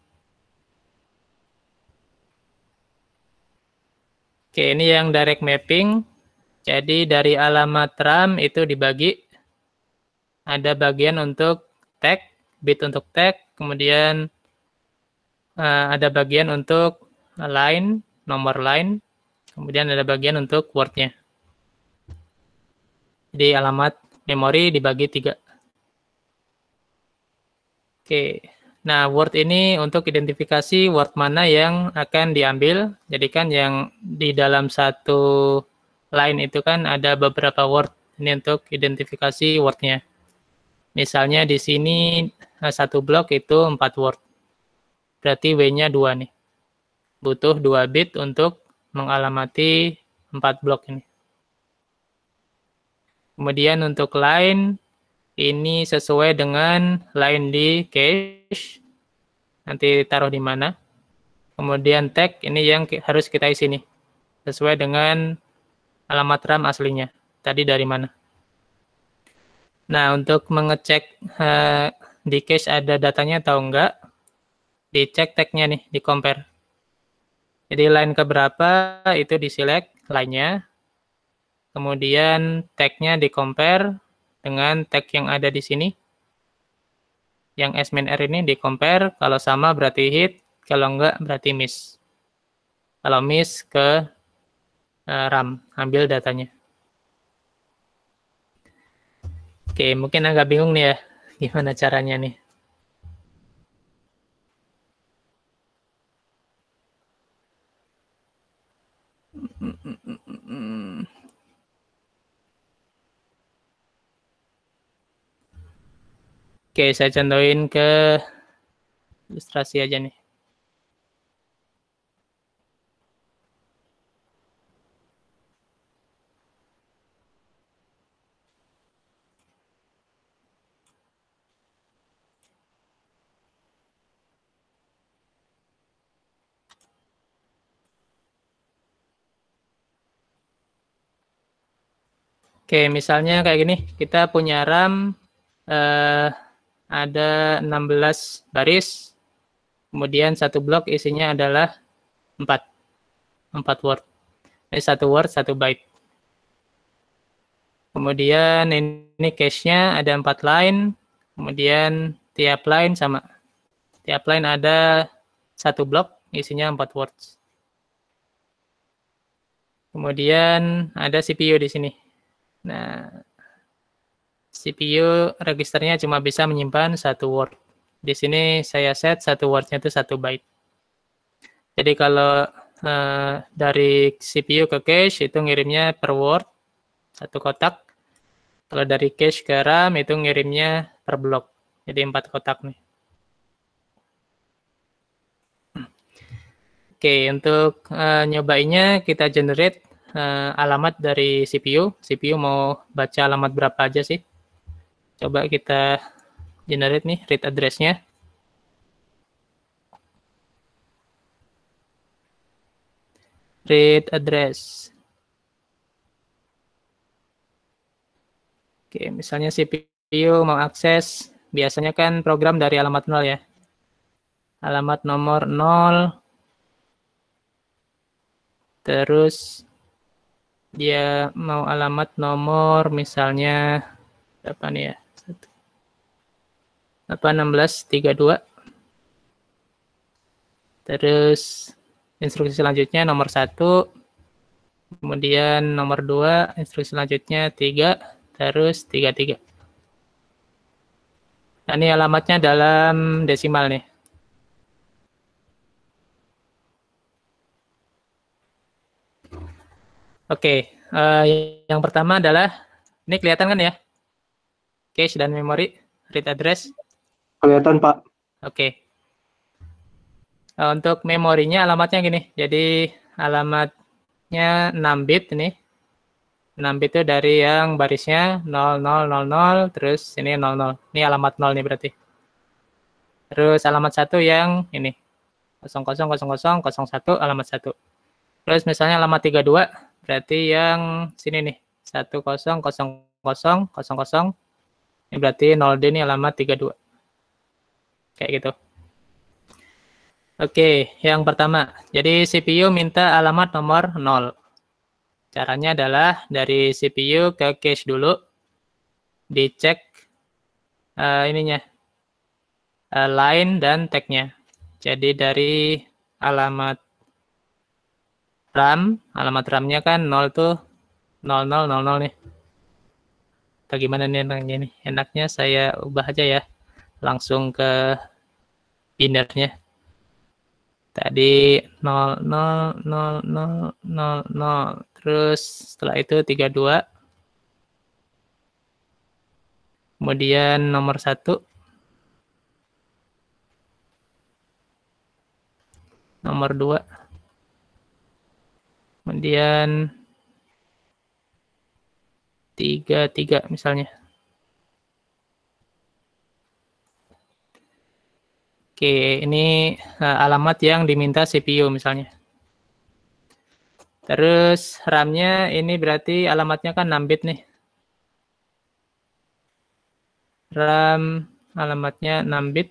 S1: Oke, ini yang direct mapping. Jadi dari alamat RAM itu dibagi. Ada bagian untuk tag, bit untuk tag, kemudian uh, ada bagian untuk line, nomor line, kemudian ada bagian untuk wordnya. Jadi alamat memori dibagi tiga. Oke, nah word ini untuk identifikasi word mana yang akan diambil. Jadi kan yang di dalam satu line itu kan ada beberapa word. Ini untuk identifikasi wordnya. Misalnya di sini eh, satu blok itu empat word. Berarti W-nya 2 nih. Butuh 2 bit untuk mengalamati 4 blok ini. Kemudian untuk line, ini sesuai dengan line di cache. Nanti taruh di mana. Kemudian tag, ini yang harus kita isi nih. Sesuai dengan alamat RAM aslinya. Tadi dari mana. Nah, untuk mengecek eh, di cache ada datanya atau enggak, dicek tag-nya nih, di compare. Jadi line keberapa itu di select line-nya. Kemudian tag-nya di compare dengan tag yang ada di sini. Yang S min R ini di compare, kalau sama berarti hit, kalau enggak berarti miss. Kalau miss ke eh, RAM, ambil datanya. Oke, mungkin agak bingung nih ya, <laughs> gimana caranya nih. Oke, saya contohin ke ilustrasi aja nih. Oke, misalnya kayak gini, kita punya RAM eh, ada 16 baris, kemudian satu blok isinya adalah 4, 4 word. Ini satu word, satu byte. Kemudian ini cache-nya ada 4 line, kemudian tiap line sama. Tiap line ada satu blok, isinya 4 words. Kemudian ada CPU di sini. Nah, CPU registernya cuma bisa menyimpan satu word. Di sini saya set satu wordnya itu satu byte. Jadi kalau uh, dari CPU ke cache itu ngirimnya per word satu kotak. Kalau dari cache ke RAM itu ngirimnya per blok. Jadi empat kotak nih. Oke, untuk uh, nyobainnya kita generate uh, alamat dari CPU. CPU mau baca alamat berapa aja sih? Coba kita generate nih read address-nya. Read address. Oke, misalnya CPU mau akses, biasanya kan program dari alamat 0 ya. Alamat nomor 0 terus dia mau alamat nomor misalnya apa nih ya? apa 1632 terus instruksi selanjutnya nomor 1 kemudian nomor 2 instruksi selanjutnya 3 terus 33 nah ini alamatnya dalam desimal nih Oke, okay, uh, eh, yang pertama adalah ini kelihatan kan ya? Cache dan memori, read address. Kelihatan, Pak. Oke. Okay. Eh, untuk memorinya alamatnya gini. Jadi alamatnya 6 bit ini. 6 bit itu dari yang barisnya 0000 0, 0, 0 terus ini 00. 0. Ini alamat 0 nih berarti. Terus alamat 1 yang ini 000001 alamat 1. Terus misalnya alamat 32 berarti yang sini nih 1000000 ini berarti 0D ini alamat 32 kayak gitu. Oke, yang pertama. Jadi CPU minta alamat nomor 0. Caranya adalah dari CPU ke cache dulu. Dicek uh, ininya. Uh, line dan tag-nya. Jadi dari alamat RAM, alamat RAM-nya kan 0 tuh 0000 nih. Bagaimana nih enaknya Enaknya saya ubah aja ya langsung ke binernya. Tadi 0, 0, 0, 0, 0, 0. Terus setelah itu 32. Kemudian nomor 1. Nomor 2. Kemudian 33 misalnya. Oke, ini uh, alamat yang diminta CPU misalnya. Terus RAM-nya ini berarti alamatnya kan 6 bit nih. RAM alamatnya 6 bit.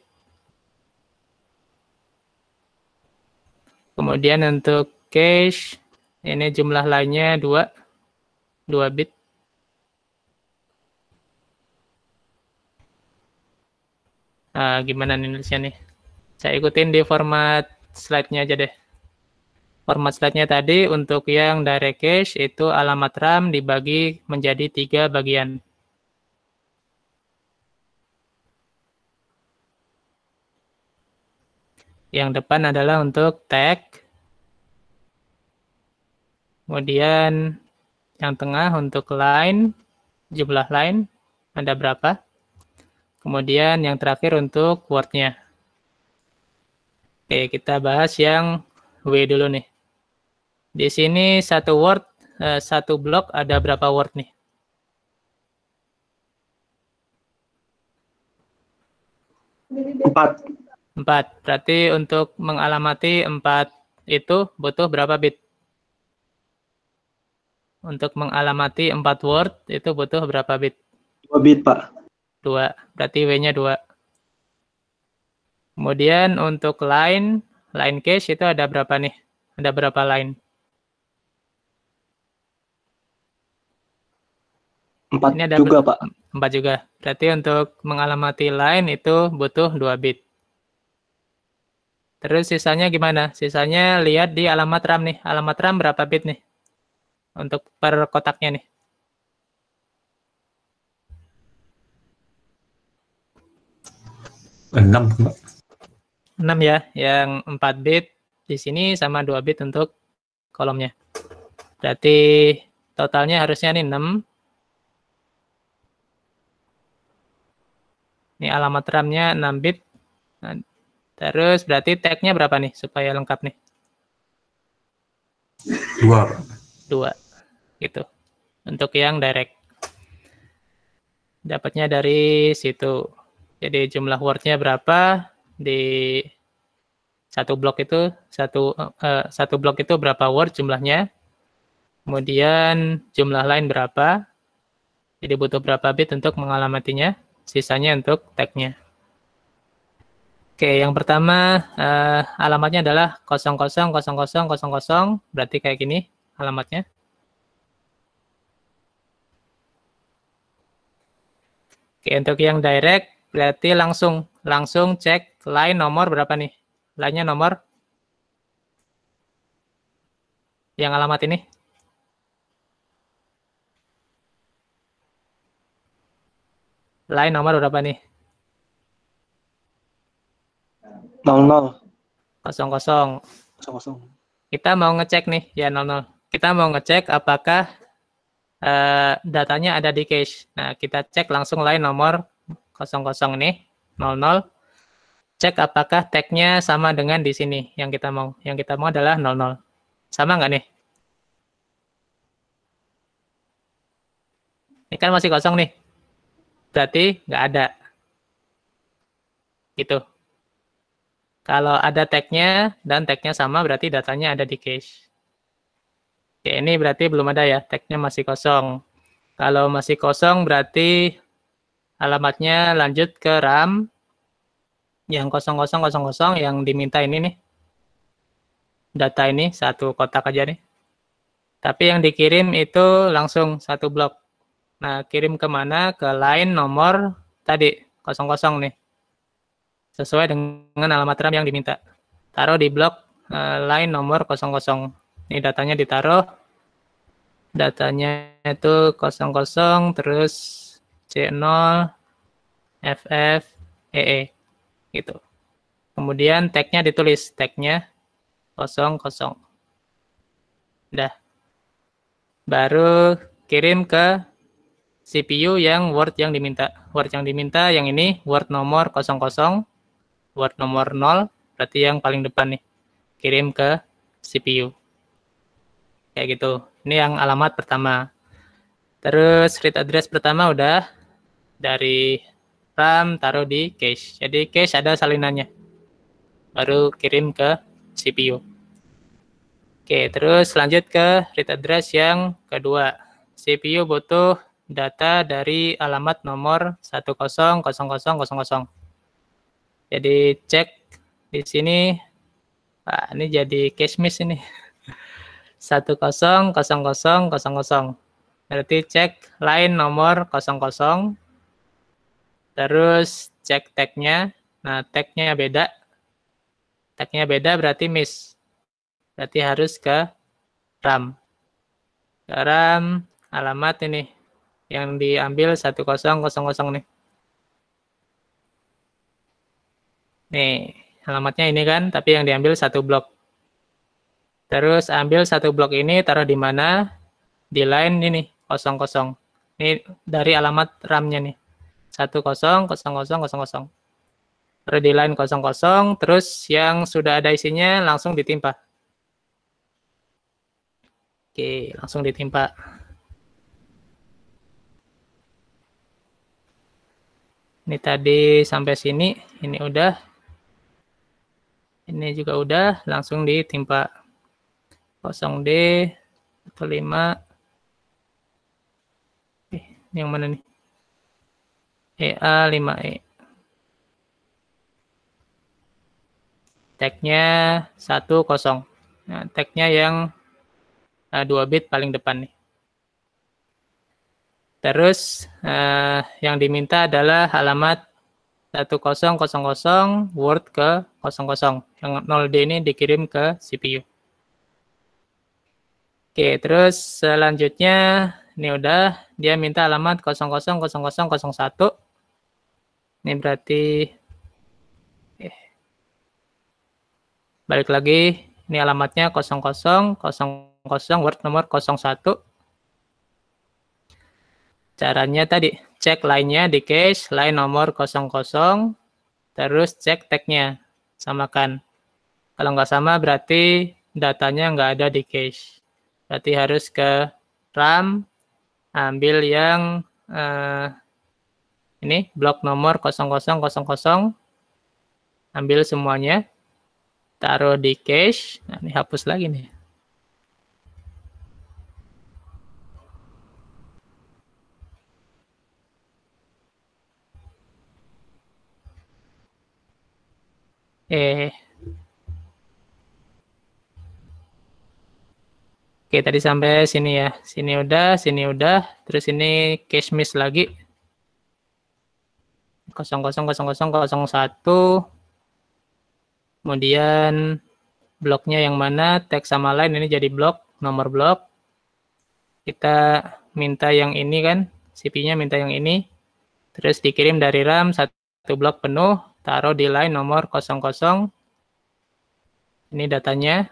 S1: Kemudian untuk cache ini jumlah lainnya 2 2 bit. Nah, gimana nih nulisnya nih? Saya ikutin di format slide-nya aja deh. Format slide-nya tadi untuk yang direct cache itu alamat RAM dibagi menjadi tiga bagian. Yang depan adalah untuk tag. Kemudian yang tengah untuk line, jumlah line ada berapa. Kemudian yang terakhir untuk wordnya. Oke, kita bahas yang W dulu nih. Di sini satu word, eh, satu blok ada berapa word nih? Empat. Empat. Berarti untuk mengalamati empat itu butuh berapa bit? Untuk mengalamati empat word itu butuh berapa bit? Dua bit, Pak. Dua. Berarti W-nya dua. Kemudian untuk line, line case itu ada berapa nih? Ada berapa line? 4 ini ada juga, Pak. 4 juga. Berarti untuk mengalamati line itu butuh 2 bit. Terus sisanya gimana? Sisanya lihat di alamat RAM nih. Alamat RAM berapa bit nih? Untuk per kotaknya nih.
S2: enam Pak.
S1: 6 ya, yang 4 bit di sini sama 2 bit untuk kolomnya. Berarti totalnya harusnya ini 6. Ini alamat RAM-nya 6 bit. Nah, terus berarti tag-nya berapa nih supaya lengkap nih? 2. 2. Gitu. Untuk yang direct. Dapatnya dari situ. Jadi jumlah word-nya berapa, di satu blok itu satu uh, satu blok itu berapa word jumlahnya kemudian jumlah lain berapa jadi butuh berapa bit untuk mengalamatinya sisanya untuk tagnya oke yang pertama uh, alamatnya adalah 000000 berarti kayak gini alamatnya oke untuk yang direct berarti langsung langsung cek Line nomor berapa nih? Line-nya nomor yang alamat ini. Line nomor berapa nih? 00. 00. 00. Kita mau ngecek nih, ya 00. Kita mau ngecek apakah uh, datanya ada di cache. Nah, kita cek langsung line nomor 00 nih, 00 cek apakah tag-nya sama dengan di sini yang kita mau. Yang kita mau adalah 00. Sama nggak nih? Ini kan masih kosong nih. Berarti nggak ada. Gitu. Kalau ada tag-nya dan tag-nya sama berarti datanya ada di cache. Oke, ini berarti belum ada ya. Tag-nya masih kosong. Kalau masih kosong berarti alamatnya lanjut ke RAM yang kosong kosong kosong kosong yang diminta ini nih. Data ini satu kotak aja nih. Tapi yang dikirim itu langsung satu blok. Nah, kirim kemana? Ke line nomor tadi kosong kosong nih. Sesuai dengan alamat RAM yang diminta. Taruh di blok uh, line nomor kosong. Ini datanya ditaruh. Datanya itu kosong kosong terus C0 FF EE gitu. Kemudian tag-nya ditulis, tag-nya kosong, Udah. Baru kirim ke CPU yang word yang diminta. Word yang diminta yang ini word nomor kosong kosong word nomor nol berarti yang paling depan nih. Kirim ke CPU. Kayak gitu. Ini yang alamat pertama. Terus read address pertama udah dari RAM taruh di cache. Jadi cache ada salinannya. Baru kirim ke CPU. Oke, terus lanjut ke read address yang kedua. CPU butuh data dari alamat nomor 1000000. Jadi cek di sini. Ah, ini jadi cache miss ini. 100000, <laughs> Berarti cek line nomor 00 Terus cek tag-nya. Nah, tag-nya beda. Tag-nya beda berarti miss. Berarti harus ke RAM. Ke RAM alamat ini yang diambil 1000 nih. Nih, alamatnya ini kan, tapi yang diambil satu blok. Terus ambil satu blok ini, taruh di mana? Di line ini, kosong kosong. Ini dari alamat RAM-nya nih satu kosong kosong kosong kosong kosong line kosong kosong terus yang sudah ada isinya langsung ditimpa oke langsung ditimpa ini tadi sampai sini ini udah ini juga udah langsung ditimpa 0D 15 eh, yang mana nih EA 5E. Tag-nya 10. Nah, tag-nya yang uh, eh, 2 bit paling depan nih. Terus uh, yang diminta adalah alamat 1000 word ke 00. Yang 0D ini dikirim ke CPU. Oke, terus selanjutnya ini udah dia minta alamat 000001 ini berarti eh, balik lagi. Ini alamatnya 00 word nomor 01. Caranya tadi cek lainnya di case line nomor 00 terus cek tag-nya samakan. Kalau nggak sama berarti datanya nggak ada di cache. Berarti harus ke RAM ambil yang eh, ini blok nomor 0000 ambil semuanya taruh di cache nah, ini hapus lagi nih eh Oke, tadi sampai sini ya. Sini udah, sini udah, terus ini cache miss lagi. 000001 kemudian bloknya yang mana teks sama lain ini jadi blok nomor blok kita minta yang ini kan CP-nya minta yang ini terus dikirim dari RAM satu blok penuh taruh di line nomor 00 ini datanya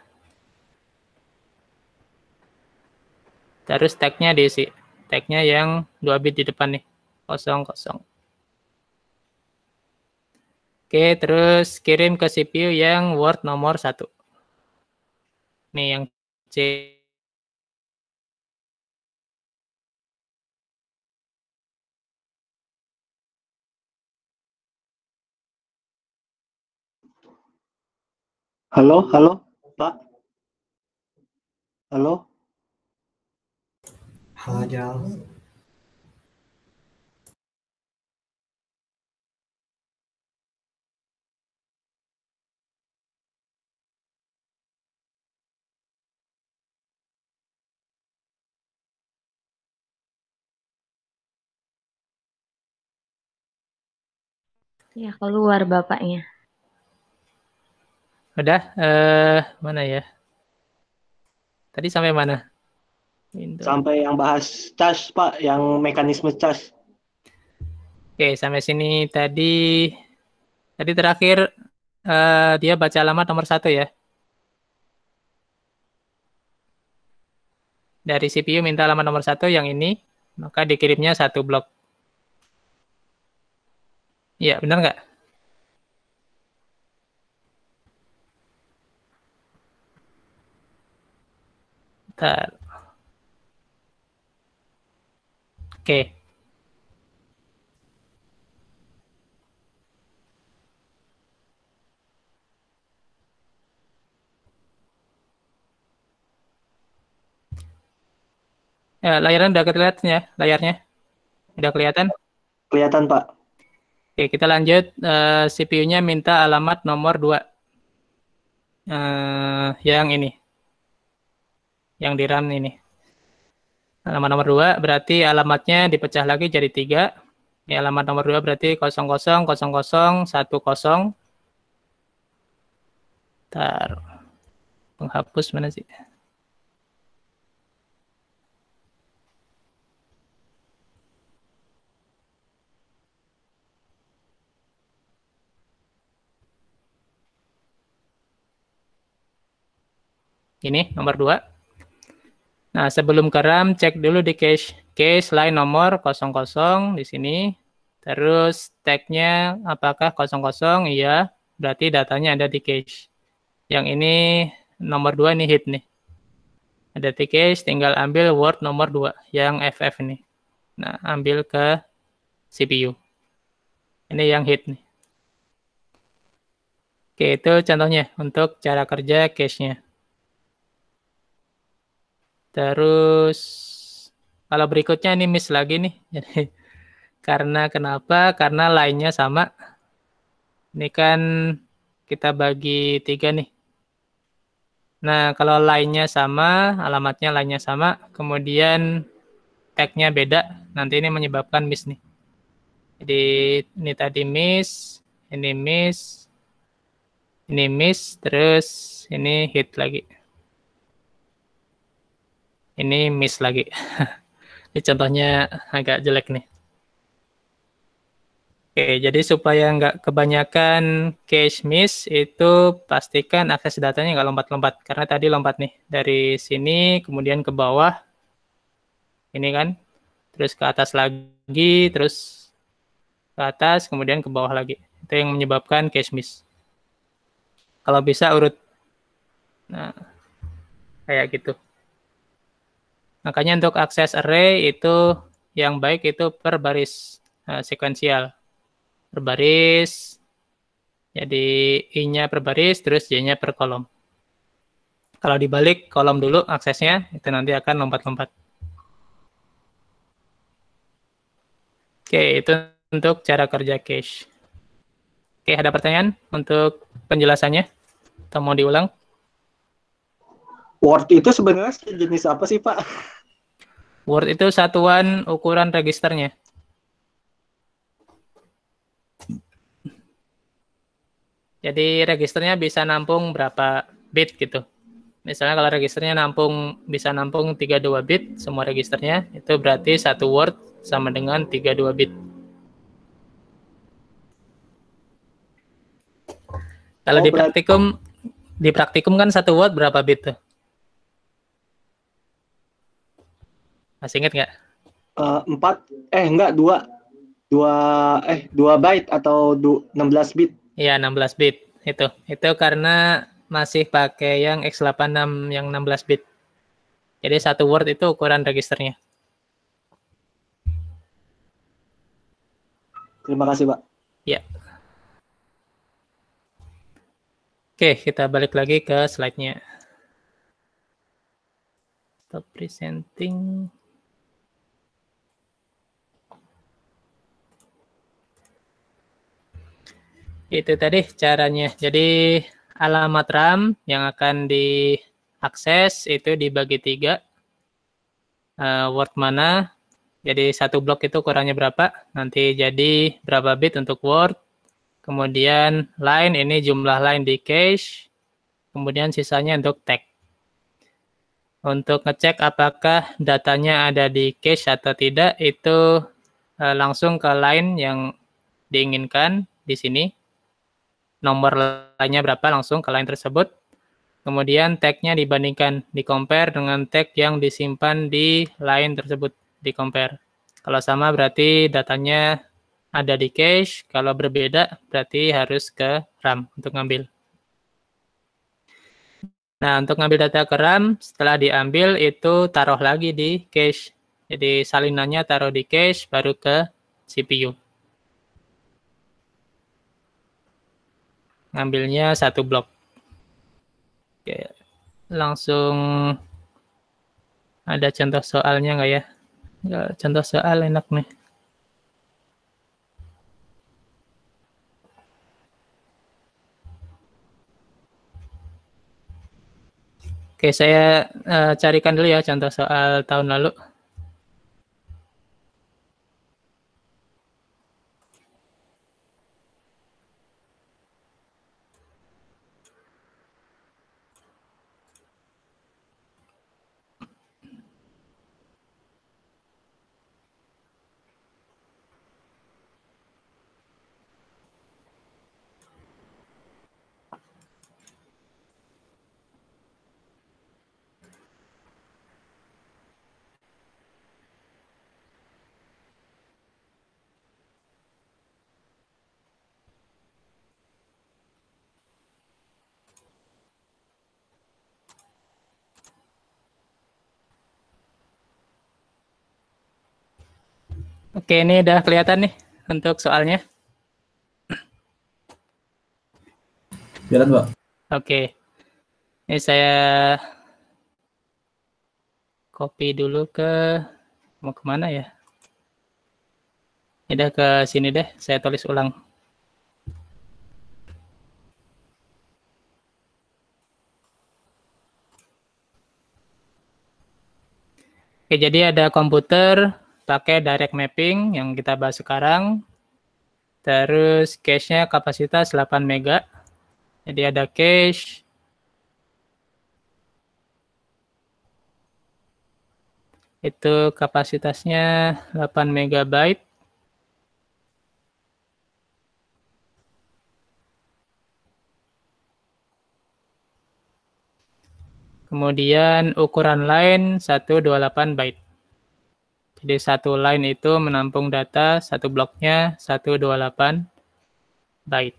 S1: terus tagnya diisi tagnya yang 2 bit di depan nih 00 Oke, terus kirim ke CPU yang Word nomor satu. Nih yang C.
S2: Halo, halo, Pak. Halo. Halo, Jal. Ya, keluar bapaknya.
S1: Udah, eh mana ya? Tadi sampai mana?
S2: Window. Sampai yang bahas cas, Pak, yang mekanisme cas.
S1: Oke, sampai sini tadi tadi terakhir eh, dia baca alamat nomor satu ya. Dari CPU minta alamat nomor satu yang ini, maka dikirimnya satu blok. Iya, benar nggak? Bentar. Oke. Ya, layarnya udah kelihatan ya, layarnya. Udah kelihatan? Kelihatan, Pak. Oke, kita lanjut. Uh, eh, CPU-nya minta alamat nomor 2. Uh, eh, yang ini. Yang di RAM ini. Alamat nomor 2 berarti alamatnya dipecah lagi jadi 3. Ini alamat nomor 2 berarti 00, 00, Bentar. Penghapus mana sih? Ini nomor 2. Nah, sebelum keram cek dulu di cache Cache, line nomor 00 di sini. Terus tag-nya apakah 00? Iya, berarti datanya ada di cache. Yang ini nomor 2 nih hit nih. Ada di cache, tinggal ambil word nomor 2 yang FF nih. Nah, ambil ke CPU. Ini yang hit nih. Oke, itu contohnya untuk cara kerja cache-nya. Terus kalau berikutnya ini miss lagi nih. Jadi <laughs> karena kenapa? Karena lainnya sama. Ini kan kita bagi tiga nih. Nah, kalau lainnya sama, alamatnya lainnya sama, kemudian tagnya beda, nanti ini menyebabkan miss nih. Jadi ini tadi miss, ini miss, ini miss, terus ini hit lagi. Ini miss lagi. <laughs> Ini contohnya agak jelek nih. Oke, jadi supaya nggak kebanyakan cache miss itu pastikan akses datanya nggak lompat-lompat. Karena tadi lompat nih, dari sini kemudian ke bawah, ini kan, terus ke atas lagi, terus ke atas, kemudian ke bawah lagi. Itu yang menyebabkan cache miss. Kalau bisa urut, nah, kayak gitu. Makanya untuk akses array itu yang baik itu per baris uh, eh, sekuensial. Per baris, jadi I-nya per baris, terus J-nya per kolom. Kalau dibalik kolom dulu aksesnya, itu nanti akan lompat-lompat. Oke, itu untuk cara kerja cache. Oke, ada pertanyaan untuk penjelasannya? Atau mau diulang?
S2: Word itu sebenarnya jenis apa sih Pak?
S1: Word itu satuan ukuran registernya. Jadi registernya bisa nampung berapa bit gitu. Misalnya kalau registernya nampung bisa nampung 32 bit semua registernya, itu berarti satu Word sama dengan 32 bit. Kalau oh, di praktikum berarti... di praktikum kan satu Word berapa bit tuh? Masih inget nggak?
S2: Uh, empat, eh enggak, dua. Dua, eh dua byte atau du, 16 bit.
S1: Iya, 16 bit. Itu, itu karena masih pakai yang X86 yang 16 bit. Jadi satu word itu ukuran registernya. Terima kasih, Pak. Ya. Oke, kita balik lagi ke slide-nya. Stop presenting. Itu tadi caranya. Jadi alamat RAM yang akan diakses itu dibagi tiga. Uh, word mana, jadi satu blok itu kurangnya berapa, nanti jadi berapa bit untuk word. Kemudian line, ini jumlah line di cache. Kemudian sisanya untuk tag. Untuk ngecek apakah datanya ada di cache atau tidak, itu eh, langsung ke line yang diinginkan di sini nomor lainnya berapa langsung ke line tersebut. Kemudian tag-nya dibandingkan di compare dengan tag yang disimpan di line tersebut di compare. Kalau sama berarti datanya ada di cache, kalau berbeda berarti harus ke RAM untuk ngambil. Nah, untuk ngambil data ke RAM, setelah diambil itu taruh lagi di cache. Jadi salinannya taruh di cache baru ke CPU. ngambilnya satu blok. Oke, langsung ada contoh soalnya nggak ya? Contoh soal enak nih. Oke, saya uh, carikan dulu ya contoh soal tahun lalu. Oke, ini udah kelihatan nih untuk soalnya. Jalan, Pak. Oke. Ini saya copy dulu ke mau kemana ya? Ini udah ke sini deh, saya tulis ulang. Oke, jadi ada komputer, pakai direct mapping yang kita bahas sekarang. Terus cache-nya kapasitas 8 mega. Jadi ada cache itu kapasitasnya 8 megabyte. Kemudian ukuran lain 128 byte. Jadi satu line itu menampung data satu bloknya 128 byte.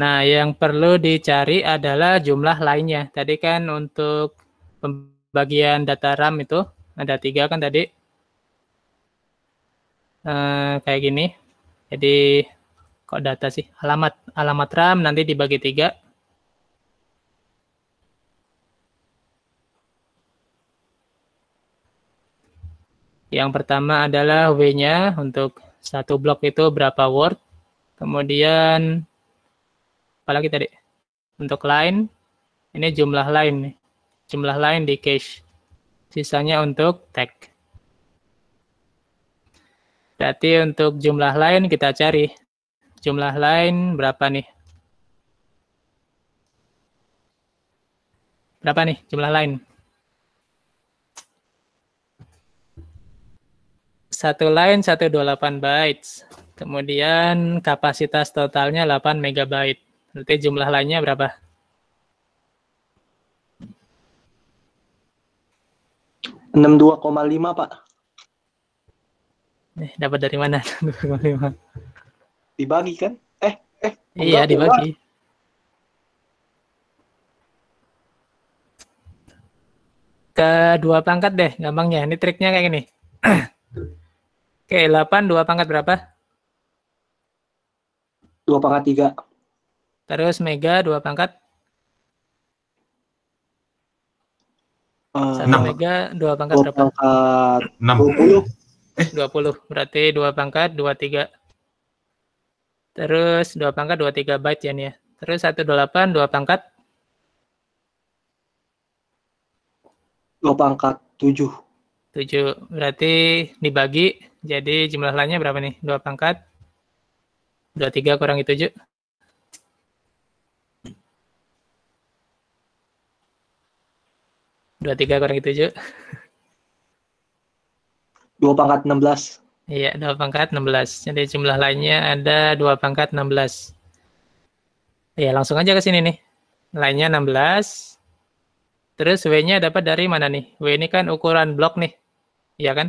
S1: Nah, yang perlu dicari adalah jumlah lainnya. Tadi kan untuk pembagian data RAM itu ada tiga kan tadi. E, kayak gini. Jadi kok data sih alamat alamat RAM nanti dibagi tiga yang pertama adalah W-nya untuk satu blok itu berapa word kemudian apalagi tadi untuk line ini jumlah line nih jumlah line di cache sisanya untuk tag berarti untuk jumlah line kita cari Jumlah lain berapa nih? Berapa nih jumlah lain? Satu line 128 bytes. Kemudian kapasitas totalnya 8 megabyte. Berarti jumlah lainnya berapa?
S2: Enam dua koma lima pak.
S1: Eh, dapat dari mana? <laughs> lima
S2: dibagi kan? Eh, eh. Iya, dibagi. Enggak.
S1: ke dua pangkat deh gampangnya. Ini triknya kayak gini. <clears throat> Oke, 8 dua pangkat berapa?
S2: Dua pangkat tiga.
S1: Terus mega dua pangkat Satu mega dua pangkat 2 berapa? Pangkat 20. Eh. 20. Berarti dua pangkat dua tiga. Terus 2 pangkat 23 byte ya nih ya. Terus 128 2 pangkat
S2: 2 pangkat 7.
S1: 7. Berarti dibagi jadi jumlah lainnya berapa nih? 2 pangkat 23 kurangi 7. Dua tiga kurangi tujuh.
S2: Dua pangkat enam belas.
S1: Iya, dua pangkat 16. Jadi jumlah lainnya ada dua pangkat 16. Iya langsung aja ke sini nih. Lainnya 16. Terus W-nya dapat dari mana nih? W ini kan ukuran blok nih. Iya kan?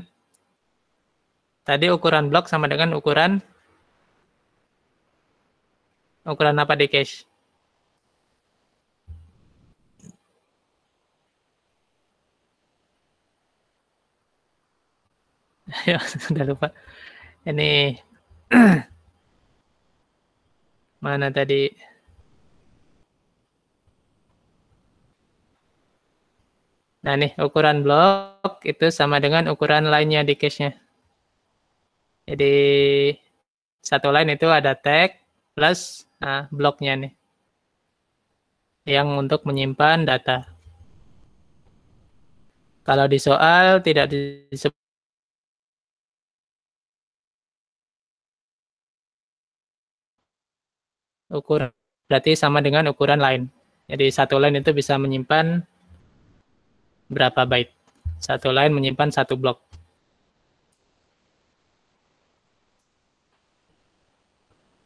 S1: Tadi ukuran blok sama dengan ukuran ukuran apa di cache? ya <laughs> sudah lupa. Ini <clears throat> mana tadi? Nah, nih ukuran blok itu sama dengan ukuran lainnya di case-nya. Jadi satu line itu ada tag plus nah, bloknya nih. Yang untuk menyimpan data. Kalau di soal tidak disebut ukuran. Berarti sama dengan ukuran lain. Jadi satu line itu bisa menyimpan berapa byte. Satu line menyimpan satu blok.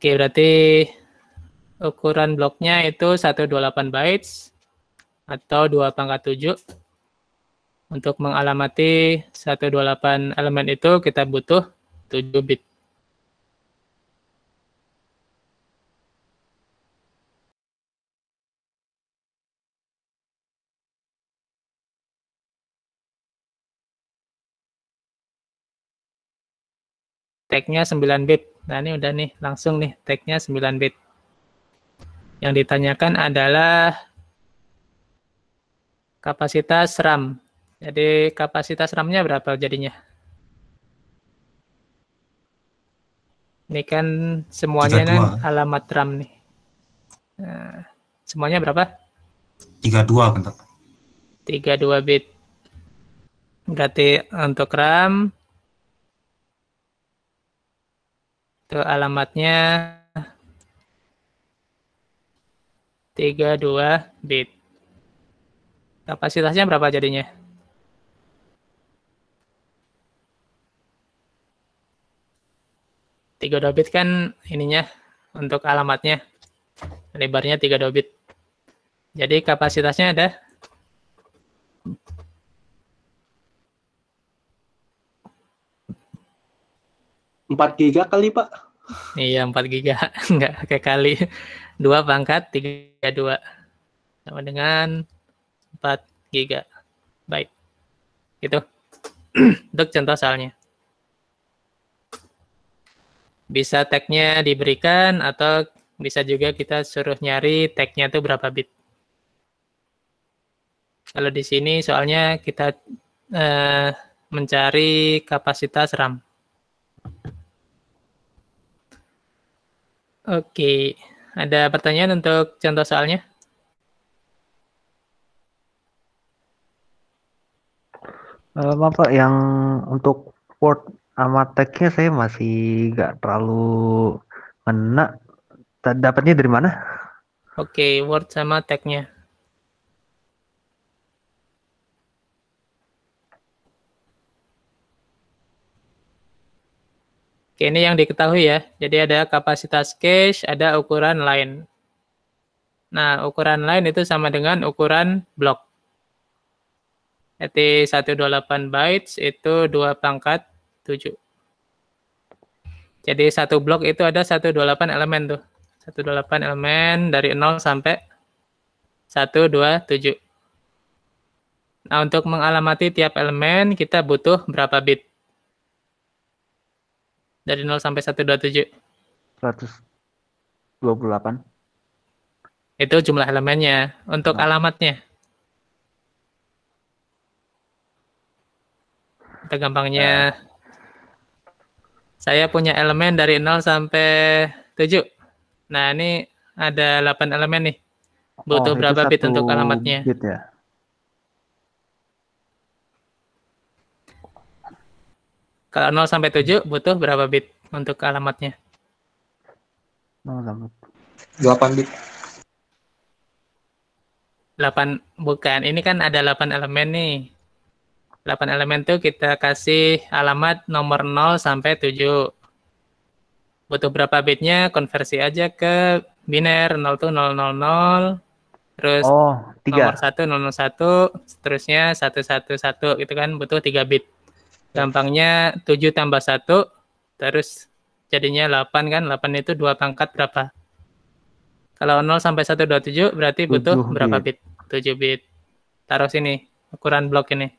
S1: Oke, berarti ukuran bloknya itu 128 bytes atau 2 pangkat 7. Untuk mengalamati 128 elemen itu kita butuh 7 bit. tag-nya 9 bit. Nah, ini udah nih, langsung nih tag-nya 9 bit. Yang ditanyakan adalah kapasitas RAM. Jadi kapasitas RAM-nya berapa jadinya? Ini kan semuanya kan alamat RAM nih. Nah, semuanya berapa?
S2: 32 bentar.
S1: 32 bit. Berarti untuk RAM Itu alamatnya 32 bit. Kapasitasnya berapa jadinya? Tiga bit kan ininya untuk alamatnya lebarnya 32 bit. Jadi kapasitasnya ada
S2: 4 giga kali pak
S1: iya 4 giga <laughs> enggak kayak kali dua pangkat tiga dua sama dengan 4 giga baik gitu <clears throat> untuk contoh soalnya bisa tagnya diberikan atau bisa juga kita suruh nyari tagnya itu berapa bit kalau di sini soalnya kita eh, mencari kapasitas RAM Oke, ada pertanyaan untuk contoh soalnya?
S2: Uh, maaf Pak, yang untuk Word sama teksnya saya masih nggak terlalu ngena. Dapatnya dari
S1: mana? Oke, Word sama tagnya. Oke, ini yang diketahui ya. Jadi ada kapasitas cache, ada ukuran line. Nah, ukuran line itu sama dengan ukuran blok. Jadi 128 bytes itu 2 pangkat 7. Jadi satu blok itu ada 128 elemen tuh. 128 elemen dari 0 sampai 127. Nah, untuk mengalamati tiap elemen kita butuh berapa bit? Dari 0 sampai 127.
S2: 128.
S1: Itu jumlah elemennya. Untuk nah. alamatnya. Kita gampangnya. Nah. Saya punya elemen dari 0 sampai 7. Nah, ini ada 8 elemen nih. Butuh oh, berapa bit untuk alamatnya? Bit ya? Kalau 0 sampai 7 butuh berapa bit untuk alamatnya?
S2: 0 sampai 8 bit.
S1: 8 bukan, ini kan ada 8 elemen nih. 8 elemen tuh kita kasih alamat nomor 0 sampai 7. Butuh berapa bitnya? Konversi aja ke biner 0 tuh 000 terus oh, 3. nomor 1 001 seterusnya 111 gitu kan butuh 3 bit. Gampangnya 7 tambah 1, terus jadinya 8 kan, 8 itu dua pangkat berapa? Kalau 0 sampai 127 berarti butuh 7 berapa bit? bit? 7 bit. Taruh sini, ukuran blok ini.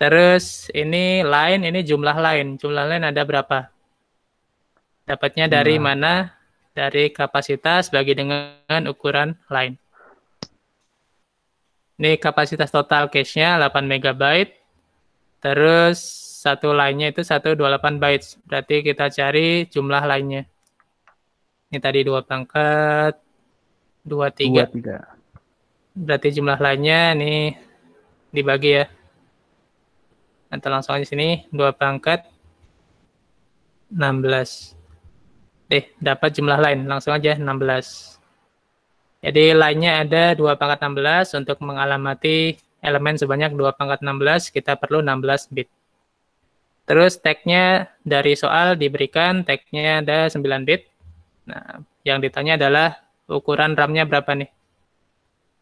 S1: Terus ini line, ini jumlah line. Jumlah line ada berapa? Dapatnya dari nah. mana? Dari kapasitas bagi dengan ukuran line. Ini kapasitas total cache-nya 8 MB. Terus satu lainnya itu 128 bytes. Berarti kita cari jumlah lainnya. Ini tadi dua pangkat dua tiga. Berarti jumlah lainnya ini dibagi ya. Atau langsung aja sini dua pangkat 16. Eh, dapat jumlah lain. Langsung aja 16. Jadi lainnya ada dua pangkat 16 untuk mengalamati elemen sebanyak 2 pangkat 16, kita perlu 16 bit. Terus tag-nya dari soal diberikan, tag-nya ada 9 bit. Nah, yang ditanya adalah ukuran RAM-nya berapa nih?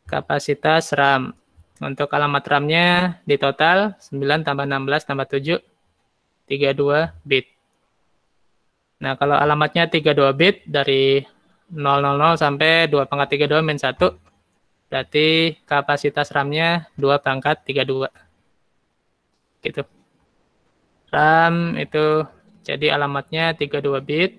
S1: Kapasitas RAM. Untuk alamat RAM-nya di total 9 tambah 16 tambah 7, 32 bit. Nah, kalau alamatnya 32 bit dari 000 sampai 2 pangkat 32 min 1, Berarti kapasitas RAM-nya 2 pangkat 32. Gitu. RAM itu jadi alamatnya 32 bit.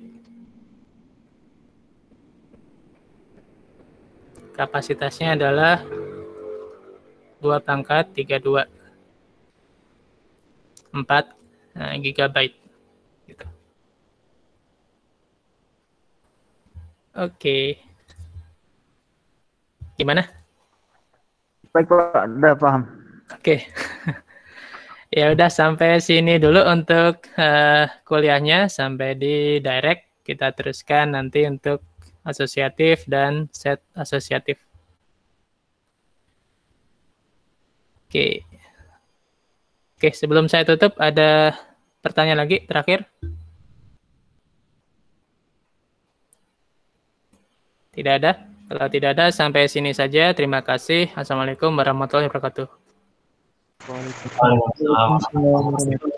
S1: Kapasitasnya adalah 2 pangkat 32. 4 GB. Gitu. Oke. Okay. Gimana?
S2: Baik Pak, udah paham.
S1: Oke. Okay. <laughs> ya udah sampai sini dulu untuk uh, kuliahnya sampai di direct kita teruskan nanti untuk asosiatif dan set asosiatif. Oke. Okay. Oke, okay, sebelum saya tutup ada pertanyaan lagi terakhir? Tidak ada. Kalau tidak ada, sampai sini saja. Terima kasih. Assalamualaikum warahmatullahi wabarakatuh.
S2: Waalaikumsalam.